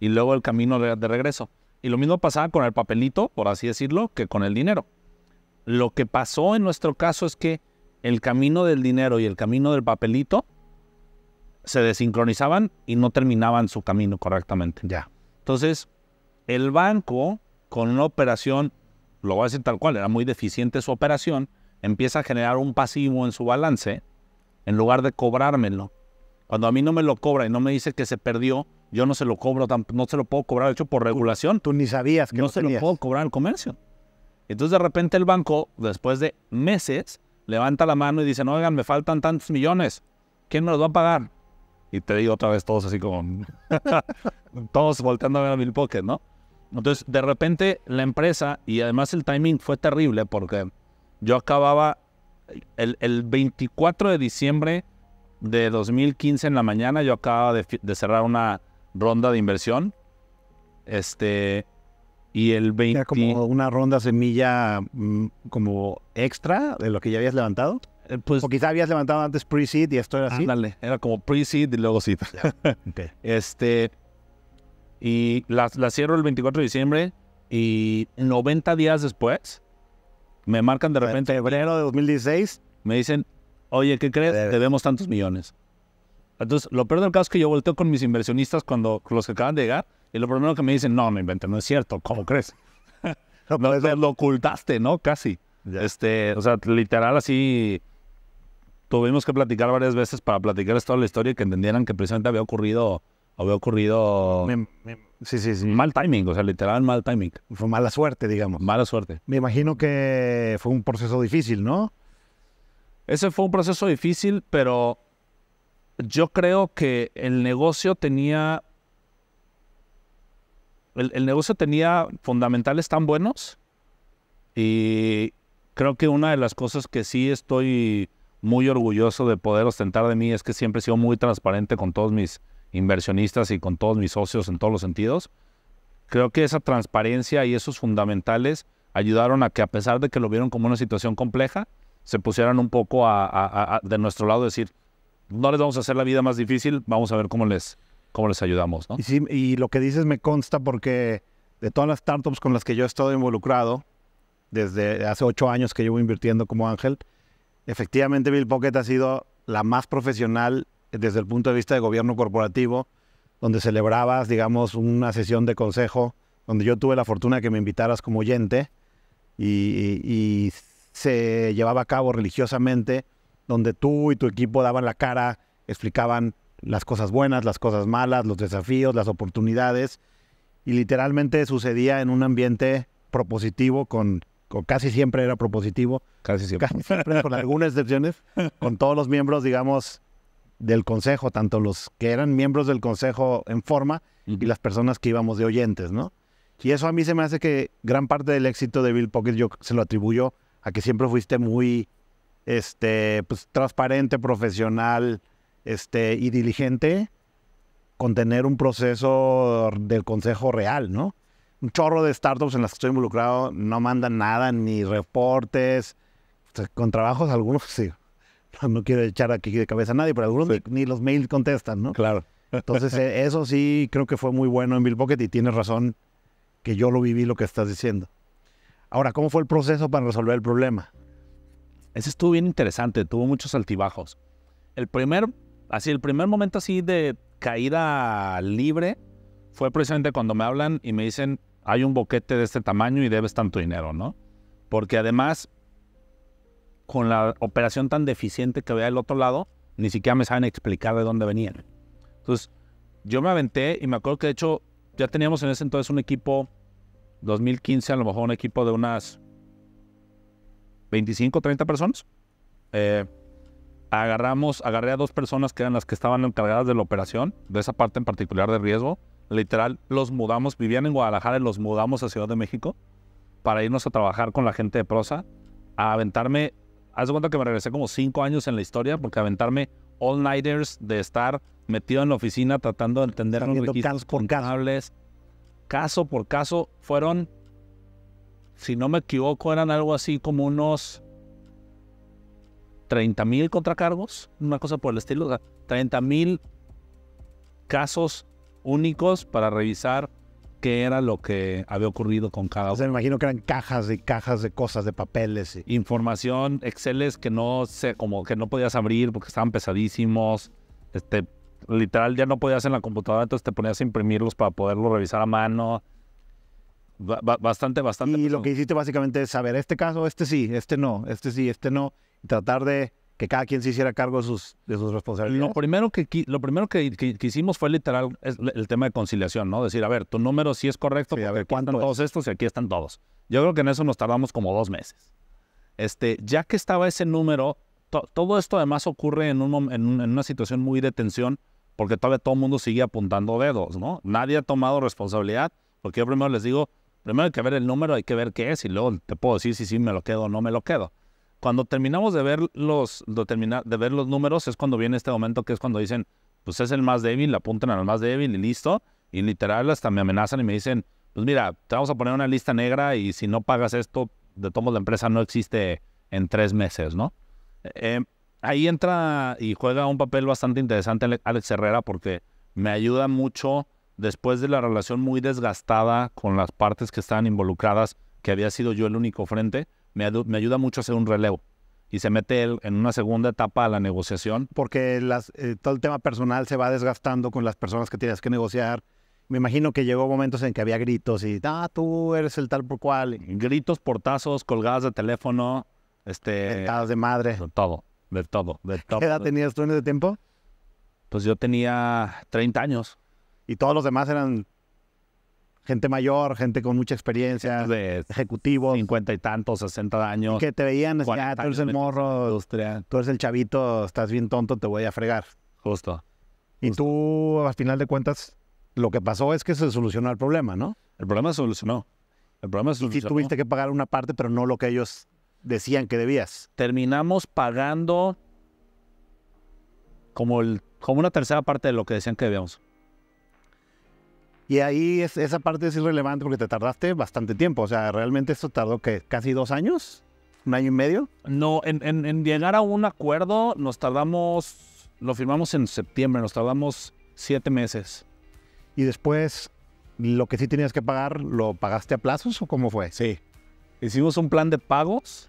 y luego el camino de, de regreso. Y lo mismo pasaba con el papelito, por así decirlo, que con el dinero. Lo que pasó en nuestro caso es que el camino del dinero y el camino del papelito se desincronizaban y no terminaban su camino correctamente. Ya. Entonces, el banco, con una operación, lo voy a decir tal cual, era muy deficiente su operación, empieza a generar un pasivo en su balance en lugar de cobrármelo. Cuando a mí no me lo cobra y no me dice que se perdió, yo no se lo cobro, no se lo puedo cobrar. De hecho, por regulación. Tú, ni sabías que no se lo puedo cobrar al comercio. Entonces, de repente, el banco, después de meses, levanta la mano y dice: No, oigan, me faltan tantos millones. ¿Quién me los va a pagar? Y te digo otra vez todos así como... todos volteando a ver a Bill Pocket, ¿no? Entonces, de repente, la empresa, y además el timing fue terrible porque yo acababa el, el 24 de diciembre de 2015 en la mañana, yo acababa de, cerrar una ronda de inversión. Este, y el 20... ¿Era como una ronda semilla mm, como extra de lo que ya habías levantado? Eh, pues, o quizá habías levantado antes pre-seed y esto era así. Ándale, era como pre-seed y luego seed. este, y la, cierro el 24 de diciembre y 90 días después me marcan de repente. En febrero de 2016. Me dicen, oye, ¿qué crees? Te eh, Debemos tantos millones. Entonces, lo peor del caso es que yo volteo con mis inversionistas cuando los que acaban de llegar y lo primero que me dicen, no, no inventen no es cierto, ¿cómo crees? Pues lo ocultaste, ¿no? Casi. Este, o sea, literal así, tuvimos que platicar varias veces para platicarles toda la historia y que entendieran que precisamente había ocurrido, había ocurrido sí, sí, sí. mal timing, o sea, literal mal timing. Fue mala suerte, digamos. Mala suerte. Me imagino que fue un proceso difícil, ¿no? Ese fue un proceso difícil, pero yo creo que el negocio tenía. el negocio tenía fundamentales tan buenos. Y creo que una de las cosas que sí estoy muy orgulloso de poder ostentar de mí es que siempre he sido muy transparente con todos mis inversionistas y con todos mis socios en todos los sentidos. Creo que esa transparencia y esos fundamentales ayudaron a que a pesar de que lo vieron como una situación compleja, se pusieran un poco a, de nuestro lado, decir, no les vamos a hacer la vida más difícil, vamos a ver cómo les, cómo les ayudamos. Y, lo que dices me consta porque de todas las startups con las que yo he estado involucrado, desde hace ocho años que llevo invirtiendo como ángel, Efectivamente, Bill Pocket ha sido la más profesional desde el punto de vista de gobierno corporativo, donde celebrabas, digamos, una sesión de consejo, donde yo tuve la fortuna que me invitaras como oyente y, y se llevaba a cabo religiosamente, donde tú y tu equipo daban la cara, explicaban las cosas buenas, las cosas malas, los desafíos, las oportunidades, y literalmente sucedía en un ambiente propositivo con casi siempre era propositivo. Casi siempre. con algunas excepciones, con todos los miembros, digamos, del consejo, tanto los que eran miembros del consejo en forma y las personas que íbamos de oyentes, ¿no? Y eso a mí se me hace que gran parte del éxito de Bill Pocket yo se lo atribuyo a que siempre fuiste muy este, pues, transparente, profesional este, y diligente con tener un proceso del consejo real, ¿no? un chorro de startups en las que estoy involucrado no mandan nada, ni reportes. Con trabajos algunos sí. No, no quiero echar aquí de cabeza a nadie, pero algunos ni, los mails contestan, ¿no? Claro. Entonces, eh, eso sí creo que fue muy bueno en Bill Pocket y tienes razón que yo lo viví lo que estás diciendo. Ahora, ¿cómo fue el proceso para resolver el problema? Ese estuvo bien interesante, tuvo muchos altibajos. El primer, así, el primer momento así de caída libre fue precisamente cuando me hablan y me dicen, hay un boquete de este tamaño y debes tanto dinero, ¿no? Porque además, con la operación tan deficiente que había el otro lado, ni siquiera me saben explicar de dónde venían. Entonces, yo me aventé y me acuerdo que de hecho ya teníamos en ese entonces un equipo, 2015 a lo mejor un equipo de unas 25, 30 personas. Eh, agarramos, agarré a dos personas que eran las que estaban encargadas de la operación, de esa parte en particular de riesgo, literal, los mudamos, vivían en Guadalajara y los mudamos a Ciudad de México para irnos a trabajar con la gente de prosa, a aventarme, haz de cuenta que me regresé como cinco años en la historia, porque aventarme all-nighters de estar metido en la oficina tratando de entender los caso por caso, fueron, si no me equivoco, eran algo así como unos 30 mil contracargos, una cosa por el estilo, o 30 mil casos únicos para revisar qué era lo que había ocurrido con cada uno. O sea, me imagino que eran cajas de cajas de cosas, de papeles. Información, Exceles que no sé, como que no podías abrir porque estaban pesadísimos. Este, literal ya no podías en la computadora, entonces te ponías a imprimirlos para poderlo revisar a mano. bastante, bastante. Y lo que hiciste básicamente es saber, este caso, este sí, este no, este sí, este no. Tratar de que cada quien se hiciera cargo de sus, de sus responsabilidades. Lo primero, que, lo primero que, hicimos fue literal el tema de conciliación, ¿no? Decir, a ver, tu número sí es correcto, sí, a ver, aquí todos estos y aquí están todos. Yo creo que en eso nos tardamos como dos meses. Este, ya que estaba ese número, todo esto además ocurre en, un, en, una situación muy de tensión, porque todavía todo el mundo sigue apuntando dedos, ¿no? Nadie ha tomado responsabilidad, porque yo primero les digo, primero hay que ver el número, hay que ver qué es, y luego te puedo decir si sí me lo quedo o no me lo quedo. Cuando terminamos de ver los, de ver los números es cuando viene este momento que es cuando dicen, pues es el más débil, apuntan al más débil y listo. Y literal hasta me amenazan y me dicen, pues mira, te vamos a poner una lista negra y si no pagas esto, de todos la empresa no existe en tres meses, ¿no? Eh, eh, ahí entra y juega un papel bastante interesante Alex Herrera porque me ayuda mucho después de la relación muy desgastada con las partes que estaban involucradas, que había sido yo el único frente, me, ayuda mucho a hacer un relevo y se mete en una segunda etapa a la negociación. Porque eh, todo el tema personal se va desgastando con las personas que tienes que negociar. Me imagino que llegó momentos en que había gritos y, ah, tú eres el tal por cual. Gritos, portazos, colgadas de teléfono, este... Ventadas de madre. De todo, de todo, de todo. ¿Qué edad tenías tú en ese tiempo? Pues yo tenía 30 años. ¿Y todos los demás eran gente mayor, gente con mucha experiencia, de ejecutivos. 50 y tantos, 60 años. que te veían, decían, ah, tú eres el morro, tú eres el chavito, estás bien tonto, te voy a fregar. Justo. Y tú, al final de cuentas, lo que pasó es que se solucionó el problema, ¿no? El problema se solucionó. El problema se solucionó. Y sí tuviste que pagar una parte, pero no lo que ellos decían que debías. Terminamos pagando como, el, como una tercera parte de lo que decían que debíamos. Y ahí esa parte es irrelevante porque te tardaste bastante tiempo. O sea, realmente esto tardó que casi dos años, un año y medio. No, en, llegar a un acuerdo nos tardamos, lo firmamos en septiembre, nos tardamos siete meses. Y después, lo que sí tenías que pagar, ¿lo pagaste a plazos o cómo fue? Sí. Hicimos un plan de pagos.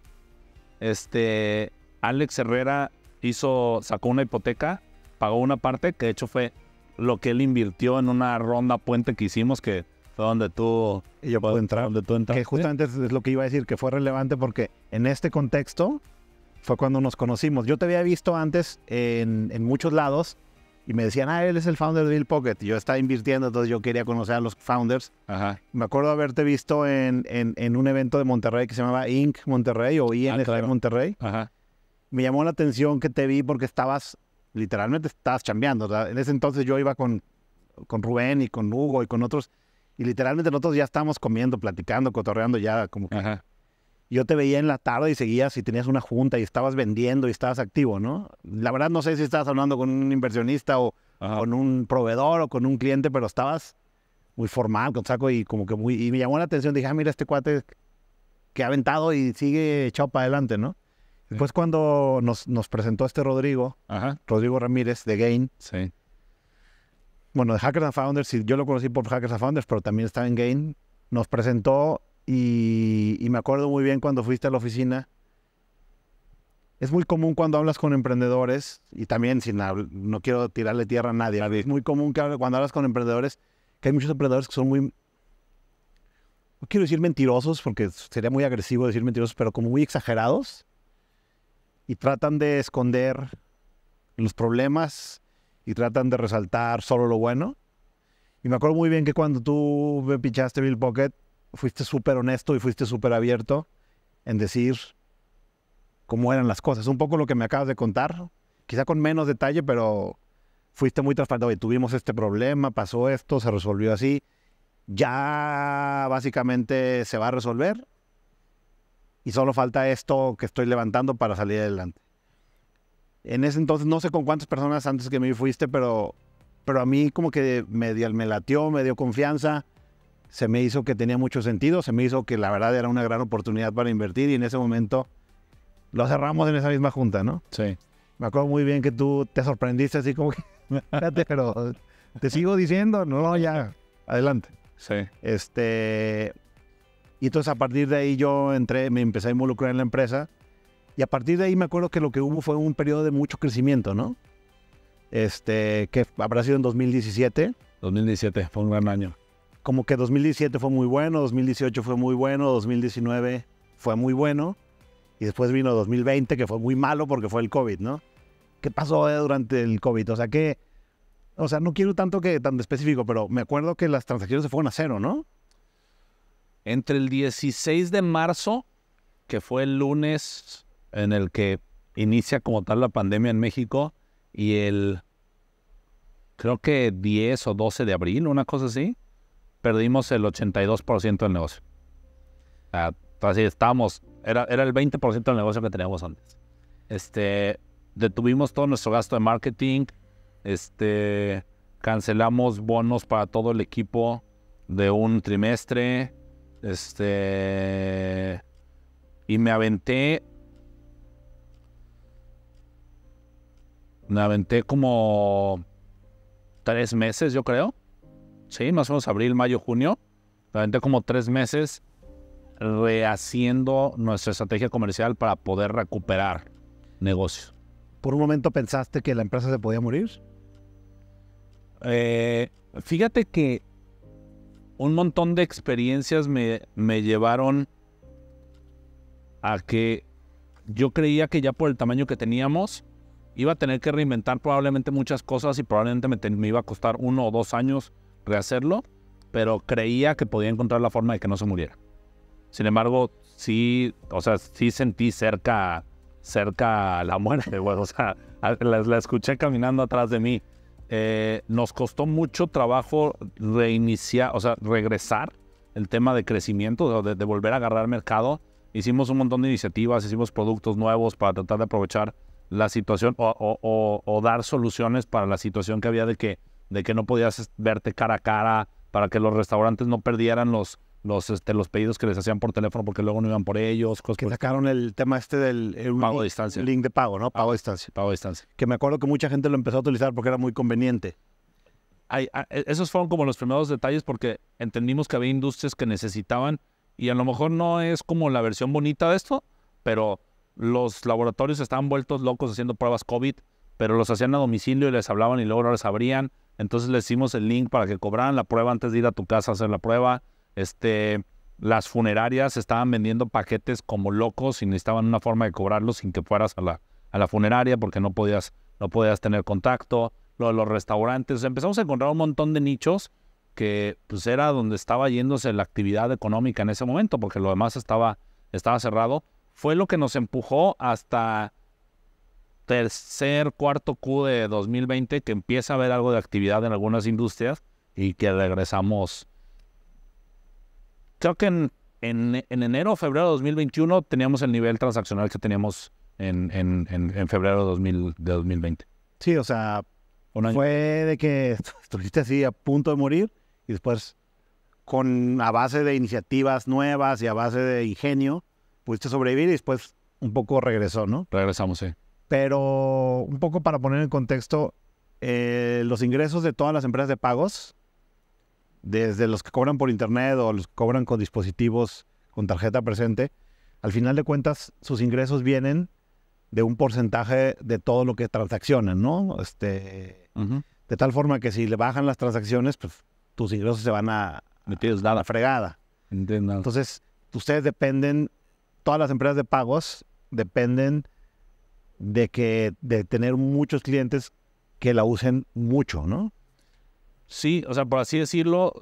Este, Alex Herrera hizo, sacó una hipoteca, pagó una parte, que de hecho fue lo que él invirtió en una ronda puente que hicimos que fue donde tú, yo puedo entrar, entraste. Que justamente es lo que iba a decir, que fue relevante porque en este contexto fue cuando nos conocimos. Yo te había visto antes en, muchos lados y me decían, ah, él es el founder de Bill Pocket. Yo estaba invirtiendo, entonces yo quería conocer a los founders. Ajá. Me acuerdo haberte visto en, en, un evento de Monterrey que se llamaba Inc. Monterrey o ah, ING Monterrey. Ajá. Me llamó la atención que te vi porque estabas literalmente estabas chambeando. En ese entonces yo iba con, con Rubén y con Hugo y con otros, y literalmente nosotros ya estábamos comiendo, platicando, cotorreando ya como que... Yo te veía en la tarde y seguías y tenías una junta y estabas vendiendo y estabas activo, ¿no? La verdad no sé si estabas hablando con un inversionista o con un proveedor o con un cliente, pero estabas muy formal, con saco y como que muy... Y me llamó la atención, dije, ah, mira este cuate que ha aventado y sigue echado para adelante, ¿no? Después pues cuando nos, presentó este Rodrigo, Rodrigo Ramírez de Gain. Sí. Bueno, de Hackers and Founders, yo lo conocí por Hackers and Founders, pero también estaba en Gain. Nos presentó y, me acuerdo muy bien cuando fuiste a la oficina. Es muy común cuando hablas con emprendedores, y también sin no quiero tirarle tierra a nadie, es muy común que cuando hablas con emprendedores, que hay muchos emprendedores que son muy no quiero decir mentirosos porque sería muy agresivo decir mentirosos, pero como muy exagerados y tratan de esconder los problemas y tratan de resaltar solo lo bueno. Y me acuerdo muy bien que cuando tú me pinchaste Bill Pocket, fuiste súper honesto y fuiste súper abierto en decir cómo eran las cosas. Un poco lo que me acabas de contar, quizá con menos detalle, pero fuiste muy transparente. Oye, tuvimos este problema, pasó esto, se resolvió así. Ya básicamente se va a resolver y solo falta esto que estoy levantando para salir adelante. En ese entonces, no sé con cuántas personas antes que me fuiste, pero, pero a mí como que me, me latió, me dio confianza, se me hizo que tenía mucho sentido, se me hizo que la verdad era una gran oportunidad para invertir y en ese momento lo cerramos en esa misma junta, ¿no? Sí. Me acuerdo muy bien que tú te sorprendiste así como que, espérate, pero te sigo diciendo, no, ya, adelante. Sí. Este, y entonces a partir de ahí yo entré, me empecé a involucrar en la empresa. Y a partir de ahí me acuerdo que lo que hubo fue un periodo de mucho crecimiento, ¿no? Este, que habrá sido en 2017. 2017, fue un gran año. Como que 2017 fue muy bueno, 2018 fue muy bueno, 2019 fue muy bueno. Y después vino 2020, que fue muy malo porque fue el COVID, ¿no? ¿Qué pasó eh, durante el COVID? O sea, que... O sea, no quiero tanto que tan específico, pero me acuerdo que las transacciones se fueron a cero, ¿no? entre el 16 de marzo, que fue el lunes en el que inicia como tal la pandemia en México, y el, creo que 10 o 12 de abril, una cosa así, perdimos el 82% del negocio. Pues así estábamos, era, era el 20% del negocio que teníamos antes. Este, detuvimos todo nuestro gasto de marketing, este, cancelamos bonos para todo el equipo de un trimestre, este. Y me aventé. Me aventé como tres meses, yo creo. Sí, más o menos abril, mayo, junio. Me aventé como tres meses rehaciendo nuestra estrategia comercial para poder recuperar negocios. ¿Por un momento pensaste que la empresa se podía morir? Eh, fíjate que un montón de experiencias me, me llevaron a que yo creía que ya por el tamaño que teníamos, iba a tener que reinventar probablemente muchas cosas y probablemente me, iba a costar uno o dos años rehacerlo, pero creía que podía encontrar la forma de que no se muriera. Sin embargo, sí, o sea, sí sentí cerca, cerca la muerte, bueno, o sea, la escuché caminando atrás de mí eh, nos costó mucho trabajo reiniciar, o sea, regresar el tema de crecimiento, de, volver a agarrar mercado. Hicimos un montón de iniciativas, hicimos productos nuevos para tratar de aprovechar la situación o, o, dar soluciones para la situación que había de que, de que no podías verte cara a cara, para que los restaurantes no perdieran los, los, este, los pedidos que les hacían por teléfono porque luego no iban por ellos. Cosas que sacaron el tema este del eh, pago link, a Link de pago, ¿no? Pago a distancia. Pago a distancia. Que me acuerdo que mucha gente lo empezó a utilizar porque era muy conveniente. Ah, e, esos fueron como los primeros detalles porque entendimos que había industrias que necesitaban y a lo mejor no es como la versión bonita de esto, pero los laboratorios estaban vueltos locos haciendo pruebas COVID, pero los hacían a domicilio y les hablaban y luego no les abrían. Entonces les hicimos el link para que cobraran la prueba antes de ir a tu casa a hacer la prueba. Este, las funerarias estaban vendiendo paquetes como locos y necesitaban una forma de cobrarlos sin que fueras a la, a la funeraria porque no podías, no podías tener contacto. Lo de los restaurantes, empezamos a encontrar un montón de nichos que pues era donde estaba yéndose la actividad económica en ese momento porque lo demás estaba, estaba cerrado. Fue lo que nos empujó hasta tercer, cuarto Q de 2020 que empieza a haber algo de actividad en algunas industrias y que regresamos creo que en, en, enero o febrero de 2021 teníamos el nivel transaccional que teníamos en, en, en febrero de, de 2020. Sí, o sea, fue de que estuviste así a punto de morir y después con a base de iniciativas nuevas y a base de ingenio pudiste sobrevivir y después un poco regresó, ¿no? Regresamos, sí. Pero un poco para poner en contexto, eh, los ingresos de todas las empresas de pagos desde los que cobran por internet o los que cobran con dispositivos con tarjeta presente, al final de cuentas sus ingresos vienen de un porcentaje de todo lo que transaccionan, ¿no? Este, De tal forma que si le bajan las transacciones, pues tus ingresos se van a, Metidos la fregada. Entonces, ustedes dependen, todas las empresas de pagos dependen de que de tener muchos clientes que la usen mucho, ¿no? Sí, o sea, por así decirlo,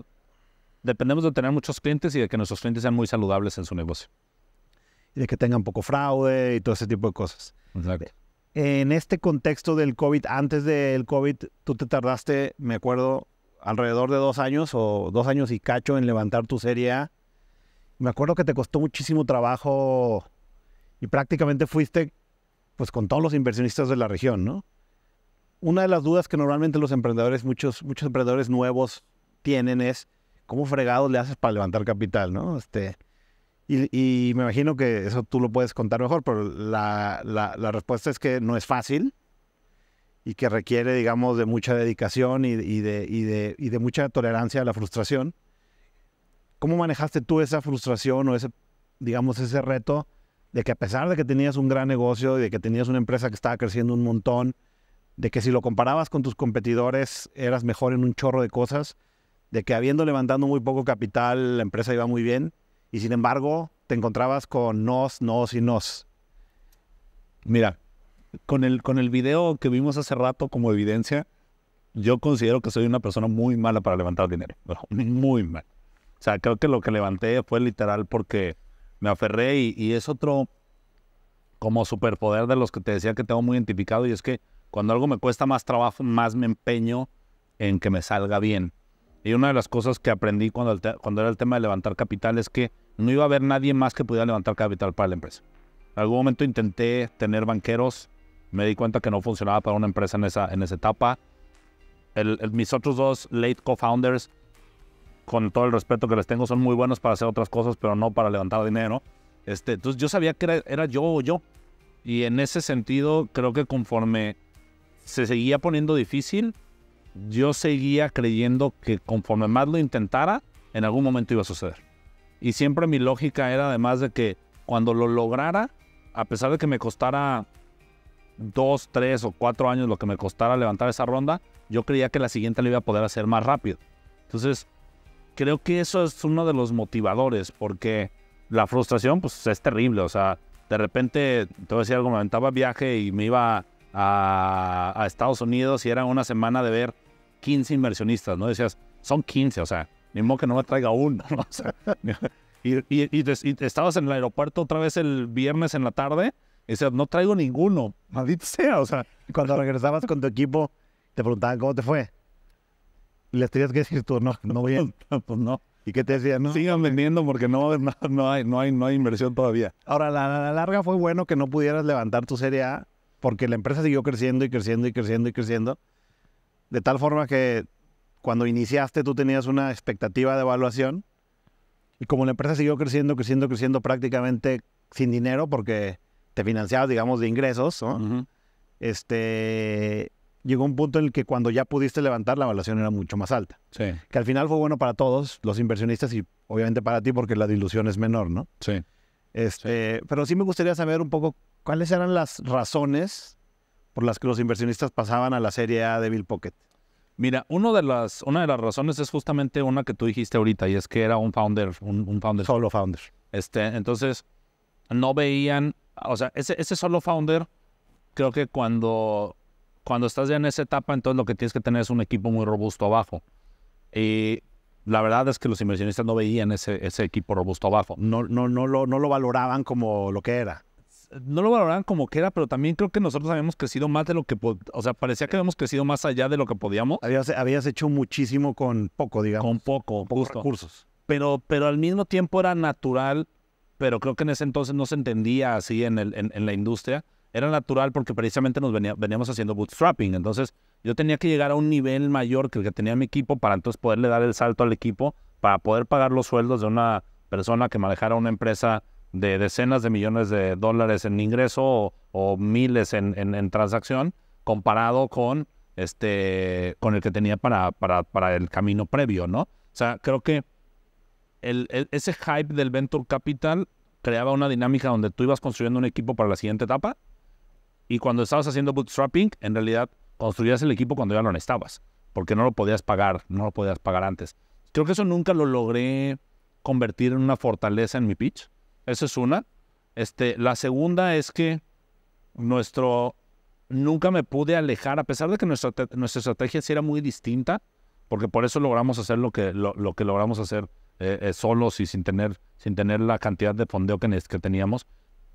dependemos de tener muchos clientes y de que nuestros clientes sean muy saludables en su negocio. Y de que tengan poco fraude y todo ese tipo de cosas. Exacto. Eh, en este contexto del COVID, antes del COVID, tú te tardaste, me acuerdo, alrededor de dos años o dos años y cacho en levantar tu serie A. Me acuerdo que te costó muchísimo trabajo y prácticamente fuiste pues con todos los inversionistas de la región, ¿no? una de las dudas que normalmente los emprendedores, muchos, muchos emprendedores nuevos tienen es cómo fregados le haces para levantar capital, ¿no? Este, y, me imagino que eso tú lo puedes contar mejor, pero la, la, respuesta es que no es fácil y que requiere, digamos, de mucha dedicación y, y, de, y de, mucha tolerancia a la frustración. ¿Cómo manejaste tú esa frustración o ese, digamos, ese reto de que a pesar de que tenías un gran negocio y de que tenías una empresa que estaba creciendo un montón, de que si lo comparabas con tus competidores eras mejor en un chorro de cosas, de que habiendo levantado muy poco capital la empresa iba muy bien y sin embargo te encontrabas con nos, nos y nos. Mira, con el, con el video que vimos hace rato como evidencia, yo considero que soy una persona muy mala para levantar dinero. Muy mal. O sea, creo que lo que levanté fue literal porque me aferré y es otro como superpoder de los que te decía que tengo muy identificado y es que cuando algo me cuesta más trabajo, más me empeño en que me salga bien. Y una de las cosas que aprendí cuando, cuando era el tema de levantar capital es que no iba a haber nadie más que pudiera levantar capital para la empresa. En algún momento intenté tener banqueros, me di cuenta que no funcionaba para una empresa en esa, en esa etapa. El, mis otros dos late co-founders, con todo el respeto que les tengo, son muy buenos para hacer otras cosas, pero no para levantar dinero. Este, entonces yo sabía que era, era yo o yo. Y en ese sentido, creo que conforme se seguía poniendo difícil, yo seguía creyendo que conforme más lo intentara, en algún momento iba a suceder. Y siempre mi lógica era además de que cuando lo lograra, a pesar de que me costara dos, tres o cuatro años lo que me costara levantar esa ronda, yo creía que la siguiente la iba a poder hacer más rápido. Entonces, creo que eso es uno de los motivadores, porque la frustración pues es terrible. O sea, de repente, te voy a decir algo, me aventaba viaje y me iba a, Estados Unidos y era una semana de ver 15 inversionistas, ¿no? Decías, son 15, o sea, ni modo que no me traiga uno, y, estabas en el aeropuerto otra vez el viernes en la tarde y decías, no traigo ninguno, maldito sea, o sea. Cuando regresabas con tu equipo, te preguntaban cómo te fue. Les tenías que decir tú, pues no, no voy a... pues no. ¿Y qué te decían? No? Sigan vendiendo porque no, no, hay, no, hay, no hay inversión todavía. Ahora, a la, larga fue bueno que no pudieras levantar tu Serie A porque la empresa siguió creciendo y creciendo y creciendo y creciendo, de tal forma que cuando iniciaste tú tenías una expectativa de evaluación y como la empresa siguió creciendo, creciendo, creciendo prácticamente sin dinero porque te financiabas, digamos, de ingresos, este, llegó un punto en el que cuando ya pudiste levantar la evaluación era mucho más alta. Que al final fue bueno para todos, los inversionistas y obviamente para ti porque la dilución es menor, ¿no? Sí. Este, Pero sí me gustaría saber un poco ¿Cuáles eran las razones por las que los inversionistas pasaban a la Serie A de Bill Pocket? Mira, de las, una de las razones es justamente una que tú dijiste ahorita, y es que era un founder, un, founder. Solo founder. Este, entonces, no veían, o sea, ese, ese solo founder, creo que cuando, cuando estás ya en esa etapa, entonces lo que tienes que tener es un equipo muy robusto abajo. Y la verdad es que los inversionistas no veían ese, ese equipo robusto abajo. No, no, no, lo, no lo valoraban como lo que era no lo valoraban como que era, pero también creo que nosotros habíamos crecido más de lo que, o sea, parecía que habíamos crecido más allá de lo que podíamos. Habías, habías hecho muchísimo con poco, digamos. Con poco, con pocos recursos. Pero, pero al mismo tiempo era natural, pero creo que en ese entonces no se entendía así en, el, en, la industria. Era natural porque precisamente nos veníamos haciendo bootstrapping. Entonces yo tenía que llegar a un nivel mayor que el que tenía mi equipo para entonces poderle dar el salto al equipo, para poder pagar los sueldos de una persona que manejara una empresa de decenas de millones de dólares en ingreso o, miles en, transacción, comparado con, este, con el que tenía para, para, el camino previo, ¿no? O sea, creo que ese hype del Venture Capital creaba una dinámica donde tú ibas construyendo un equipo para la siguiente etapa y cuando estabas haciendo bootstrapping, en realidad construías el equipo cuando ya lo necesitabas, porque no lo podías pagar, no lo podías pagar antes. Creo que eso nunca lo logré convertir en una fortaleza en mi pitch. Esa es una. Este, la segunda es que nuestro nunca me pude alejar, a pesar de que nuestra, estrategia sí era muy distinta, porque por eso logramos hacer lo que, lo, que logramos hacer eh, eh, solos y sin tener, sin tener la cantidad de fondeo que, que teníamos.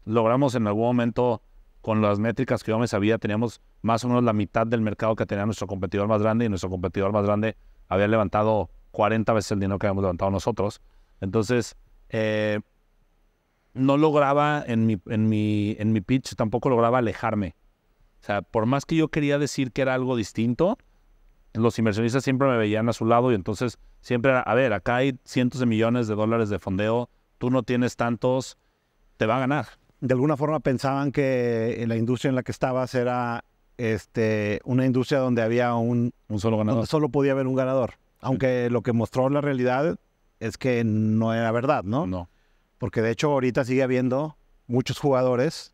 Logramos en algún momento, con las métricas que yo me sabía, teníamos más o menos la mitad del mercado que tenía nuestro competidor más grande y nuestro competidor más grande había levantado 40 veces el dinero que habíamos levantado nosotros. Entonces, eh, no lograba en mi, en mi, en mi pitch, tampoco lograba alejarme. O sea, por más que yo quería decir que era algo distinto, los inversionistas siempre me veían a su lado y entonces siempre era, a ver, acá hay cientos de millones de dólares de fondeo, tú no tienes tantos, te va a ganar. De alguna forma pensaban que la industria en la que estabas era este, una industria donde había un, solo ganador. solo podía haber un ganador. Aunque lo que mostró la realidad es que no era verdad, ¿no? No porque de hecho ahorita sigue habiendo muchos jugadores.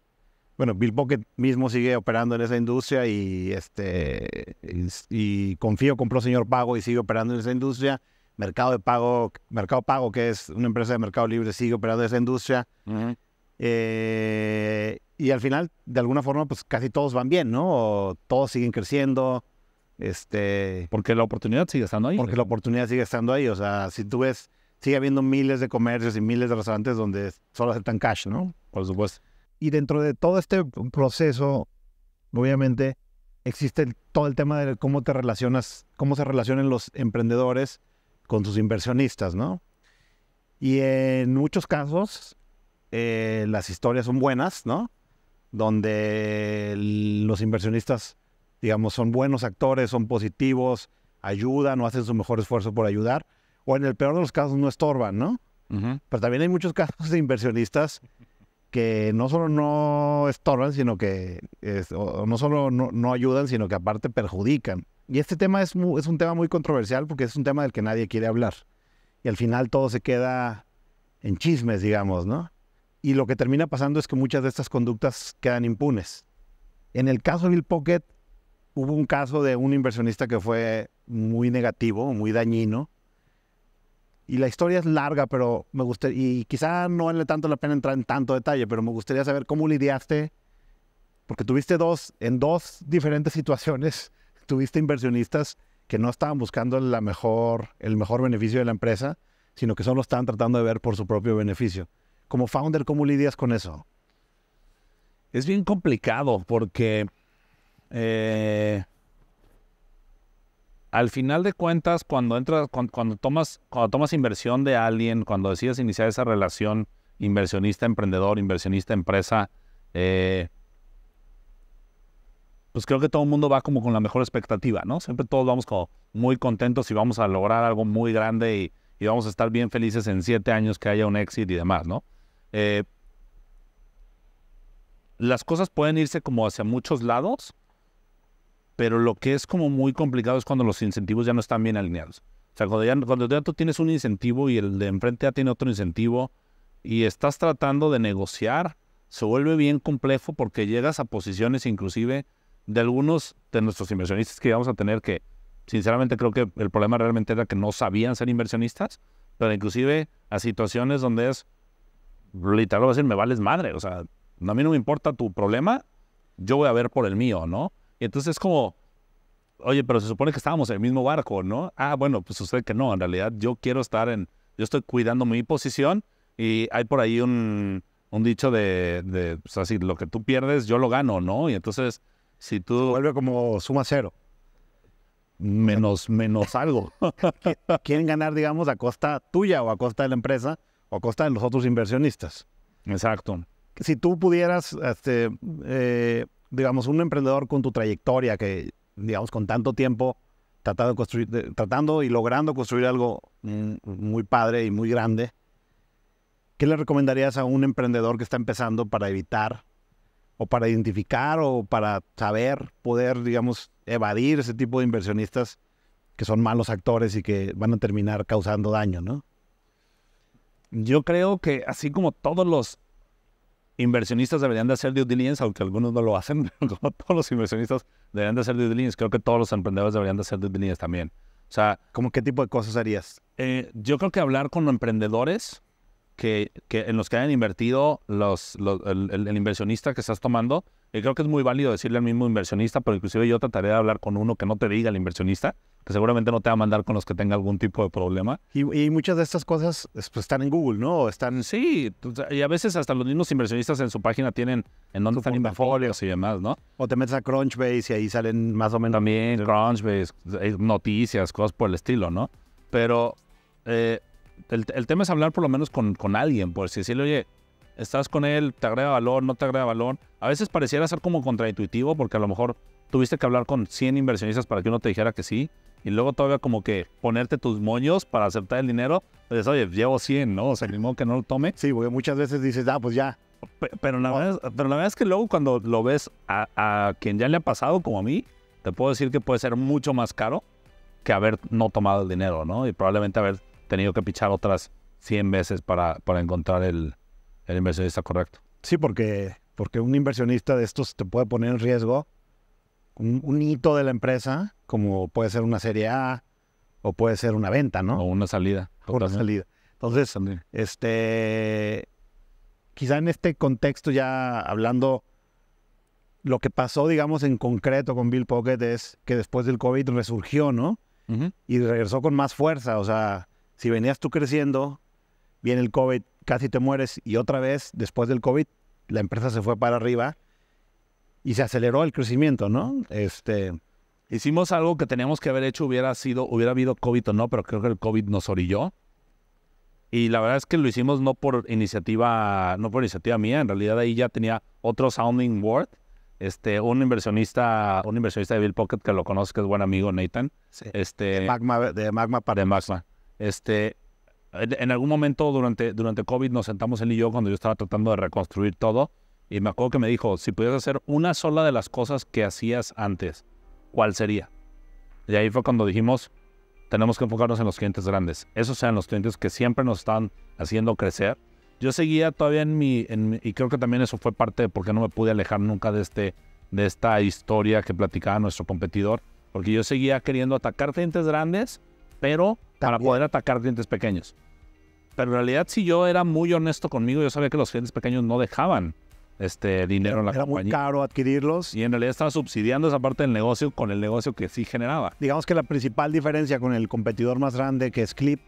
Bueno, Bill Pocket mismo sigue operando en esa industria y, este, y, Confío compró Señor Pago y sigue operando en esa industria. Mercado de Pago, Mercado Pago, que es una empresa de Mercado Libre, sigue operando en esa industria. Eh, y al final, de alguna forma, pues casi todos van bien, ¿no? todos siguen creciendo. Este, porque la oportunidad sigue estando ahí. Porque la oportunidad sigue estando ahí. O sea, si tú ves sigue habiendo miles de comercios y miles de restaurantes donde solo aceptan cash, ¿no? Por supuesto. Y dentro de todo este proceso, obviamente, existe todo el tema de cómo te relacionas, cómo se relacionan los emprendedores con sus inversionistas, ¿no? Y en muchos casos, eh, las historias son buenas, ¿no? Donde los inversionistas, digamos, son buenos actores, son positivos, ayudan o hacen su mejor esfuerzo por ayudar o en el peor de los casos no estorban, ¿no? Pero también hay muchos casos de inversionistas que no solo no estorban, sino que no solo no, ayudan, sino que aparte perjudican. Y este tema es, es un tema muy controversial porque es un tema del que nadie quiere hablar. Y al final todo se queda en chismes, digamos, ¿no? Y lo que termina pasando es que muchas de estas conductas quedan impunes. En el caso de Bill Pocket, hubo un caso de un inversionista que fue muy negativo, muy dañino, y la historia es larga, pero me gustaría, y quizá no vale tanto la pena entrar en tanto detalle, pero me gustaría saber cómo lidiaste, porque tuviste dos, en dos diferentes situaciones, tuviste inversionistas que no estaban buscando la mejor, el mejor beneficio de la empresa, sino que solo estaban tratando de ver por su propio beneficio. Como founder, ¿cómo lidias con eso? Es bien complicado porque eh, al final de cuentas, cuando entras, cuando, tomas, cuando tomas inversión de alguien, cuando decides iniciar esa relación inversionista emprendedor, inversionista empresa, eh, pues creo que todo el mundo va como con la mejor expectativa, ¿no? Siempre todos vamos como muy contentos y vamos a lograr algo muy grande y, vamos a estar bien felices en siete años que haya un exit y demás, ¿no? Eh, las cosas pueden irse como hacia muchos lados pero lo que es como muy complicado es cuando los incentivos ya no están bien alineados. O sea, cuando ya, tú tienes un incentivo y el de enfrente ya tiene otro incentivo y estás tratando de negociar, se vuelve bien complejo porque llegas a posiciones inclusive de algunos de nuestros inversionistas que íbamos a tener que, sinceramente creo que el problema realmente era que no sabían ser inversionistas, pero inclusive a situaciones donde es, literal, voy a decir, me vales madre, o sea, a mí no me importa tu problema, yo voy a ver por el mío, ¿no? Y entonces es como, oye, pero se supone que estábamos en el mismo barco, ¿no? Ah, bueno, pues sucede que no, en realidad yo quiero estar en, yo estoy cuidando mi posición y hay por ahí un, dicho de, de pues así, lo que tú pierdes, yo lo gano, ¿no? Y entonces, si tú... vuelve como suma cero. Menos, menos algo. Quieren ganar, digamos, a costa tuya o a costa de la empresa o a costa de los otros inversionistas. Exacto. Si tú pudieras este, eh, digamos, un emprendedor con tu trayectoria que, digamos, con tanto tiempo tratando, tratando y logrando construir algo mm, muy padre y muy grande, ¿qué le recomendarías a un emprendedor que está empezando para evitar o para identificar o para saber, poder, digamos, evadir ese tipo de inversionistas que son malos actores y que van a terminar causando daño, ¿no? Yo creo que así como todos los inversionistas deberían de hacer due diligence, aunque algunos no lo hacen, como todos los inversionistas deberían de hacer due diligence, creo que todos los emprendedores deberían de hacer due diligence también. O sea, ¿cómo qué tipo de cosas harías? Eh, yo creo que hablar con emprendedores que, en los que hayan invertido los, el, inversionista que estás tomando, y creo que es muy válido decirle al mismo inversionista, pero inclusive yo trataré de hablar con uno que no te diga el inversionista, que seguramente no te va a mandar con los que tenga algún tipo de problema. Y, muchas de estas cosas pues, pues, están en Google, ¿no? Están... Sí, y a veces hasta los mismos inversionistas en su página tienen en dónde están y demás, ¿no? O te metes a Crunchbase y ahí salen más o menos... También Crunchbase, noticias, cosas por el estilo, ¿no? Pero eh, el, tema es hablar por lo menos con, con alguien, por si decirle, oye, estás con él, te agrega valor, no te agrega valor a veces pareciera ser como contraintuitivo porque a lo mejor tuviste que hablar con 100 inversionistas para que uno te dijera que sí y luego todavía como que ponerte tus moños para aceptar el dinero. Pues, oye, llevo 100, ¿no? O sea, ni que no lo tome. Sí, porque muchas veces dices, ah, pues ya. Pero, la, verdad, es, que luego cuando lo ves a, quien ya le ha pasado, como a mí, te puedo decir que puede ser mucho más caro que haber no tomado el dinero, ¿no? Y probablemente haber tenido que pichar otras 100 veces para, para encontrar el, el inversionista correcto. Sí, porque porque un inversionista de estos te puede poner en riesgo un, hito de la empresa, como puede ser una serie A o puede ser una venta, ¿no? O una salida. una salida. Entonces, este, quizá en este contexto ya hablando, lo que pasó, digamos, en concreto con Bill Pocket es que después del COVID resurgió, ¿no? Y regresó con más fuerza. O sea, si venías tú creciendo, viene el COVID, casi te mueres y otra vez, después del COVID, la empresa se fue para arriba y se aceleró el crecimiento, ¿no? Este, hicimos algo que teníamos que haber hecho, hubiera sido, hubiera habido COVID o no, pero creo que el COVID nos orilló. Y la verdad es que lo hicimos no por iniciativa, no por iniciativa mía, en realidad ahí ya tenía otro sounding board. Este, un inversionista, un inversionista de Bill Pocket que lo conozco, que es buen amigo Nathan. Este, de Magma, de Magma para De Magma. Este, en algún momento durante, durante COVID nos sentamos él y yo cuando yo estaba tratando de reconstruir todo y me acuerdo que me dijo, si pudieras hacer una sola de las cosas que hacías antes, ¿cuál sería? Y ahí fue cuando dijimos, tenemos que enfocarnos en los clientes grandes. Esos sean los clientes que siempre nos están haciendo crecer. Yo seguía todavía en mi, en y creo que también eso fue parte de por qué no me pude alejar nunca de, este, de esta historia que platicaba nuestro competidor, porque yo seguía queriendo atacar clientes grandes, pero para poder atacar clientes pequeños. Pero en realidad, si yo era muy honesto conmigo, yo sabía que los clientes pequeños no dejaban este dinero en la era muy caro adquirirlos. Y en realidad estaba subsidiando esa parte del negocio con el negocio que sí generaba. Digamos que la principal diferencia con el competidor más grande que es Clip